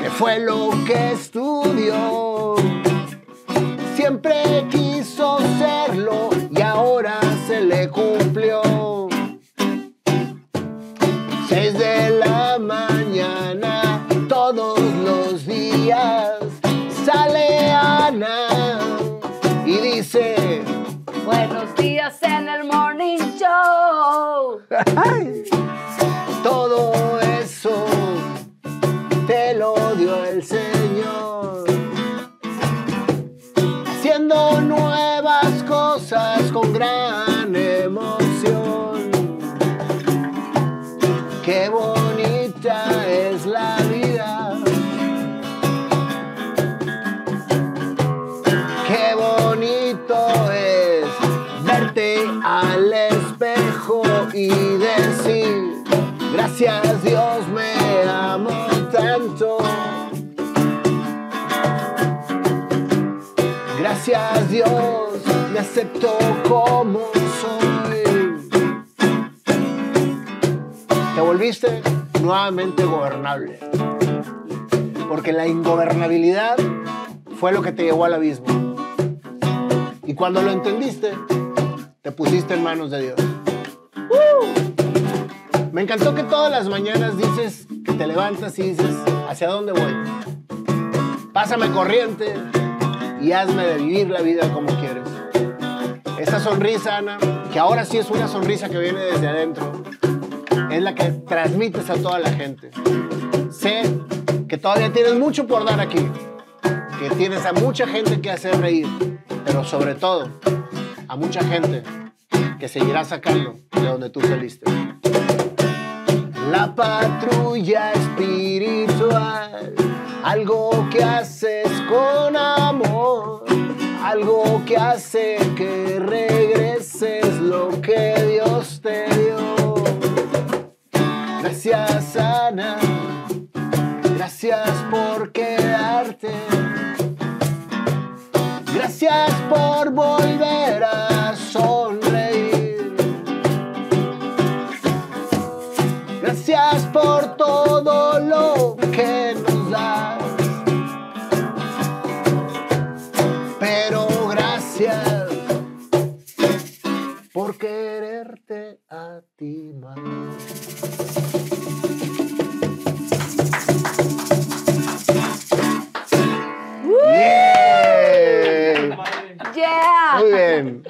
que fue lo que estudió. Siempre quiso serlo y ahora se le cumplió. Seis de la mañana, todos los días, sale Ana y dice: Buenos días en el Morning Show. gracias Dios me amo tanto. Gracias Dios me acepto como soy. Te volviste nuevamente gobernable. Porque la ingobernabilidad fue lo que te llevó al abismo. Y cuando lo entendiste, te pusiste en manos de Dios. ¡Uh! Me encantó que todas las mañanas dices que te levantas y dices, ¿hacia dónde voy? Pásame corriente y hazme de vivir la vida como quieres. Esa sonrisa, Ana, que ahora sí es una sonrisa que viene desde adentro, es la que transmites a toda la gente. Sé que todavía tienes mucho por dar aquí, que tienes a mucha gente que hacer reír, pero sobre todo a mucha gente que seguirá sacando de donde tú saliste. La patrulla espiritual, algo que haces con amor, algo que hace que regreses lo que Dios te dio. Gracias Ana, gracias por quedarte, gracias por volver a sol por todo lo que nos das. Pero gracias por quererte a ti más. Yeah. Muy bien.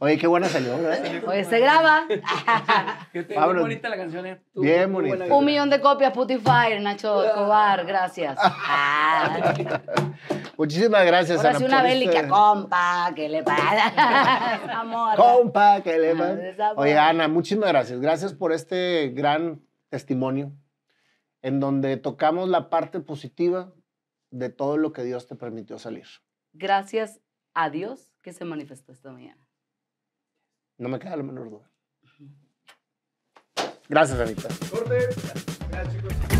Oye, qué buena salió, ¿verdad? Oye, pues, se graba. Pablo, bien bonita la canción, ¿eh? bien bonita. Un millón de copias, Putify, Nacho Escobar. gracias. Ah. Muchísimas gracias, Ana. Ahora una bélica, compa, que le pasa. Amor. Compa, que le ah, pasa. Oye, Ana, muchísimas gracias. Gracias por este gran testimonio en donde tocamos la parte positiva de todo lo que Dios te permitió salir. Gracias a Dios que se manifestó esta mañana. No me queda la menor duda. Gracias, Anita. Corte. Gracias, chicos.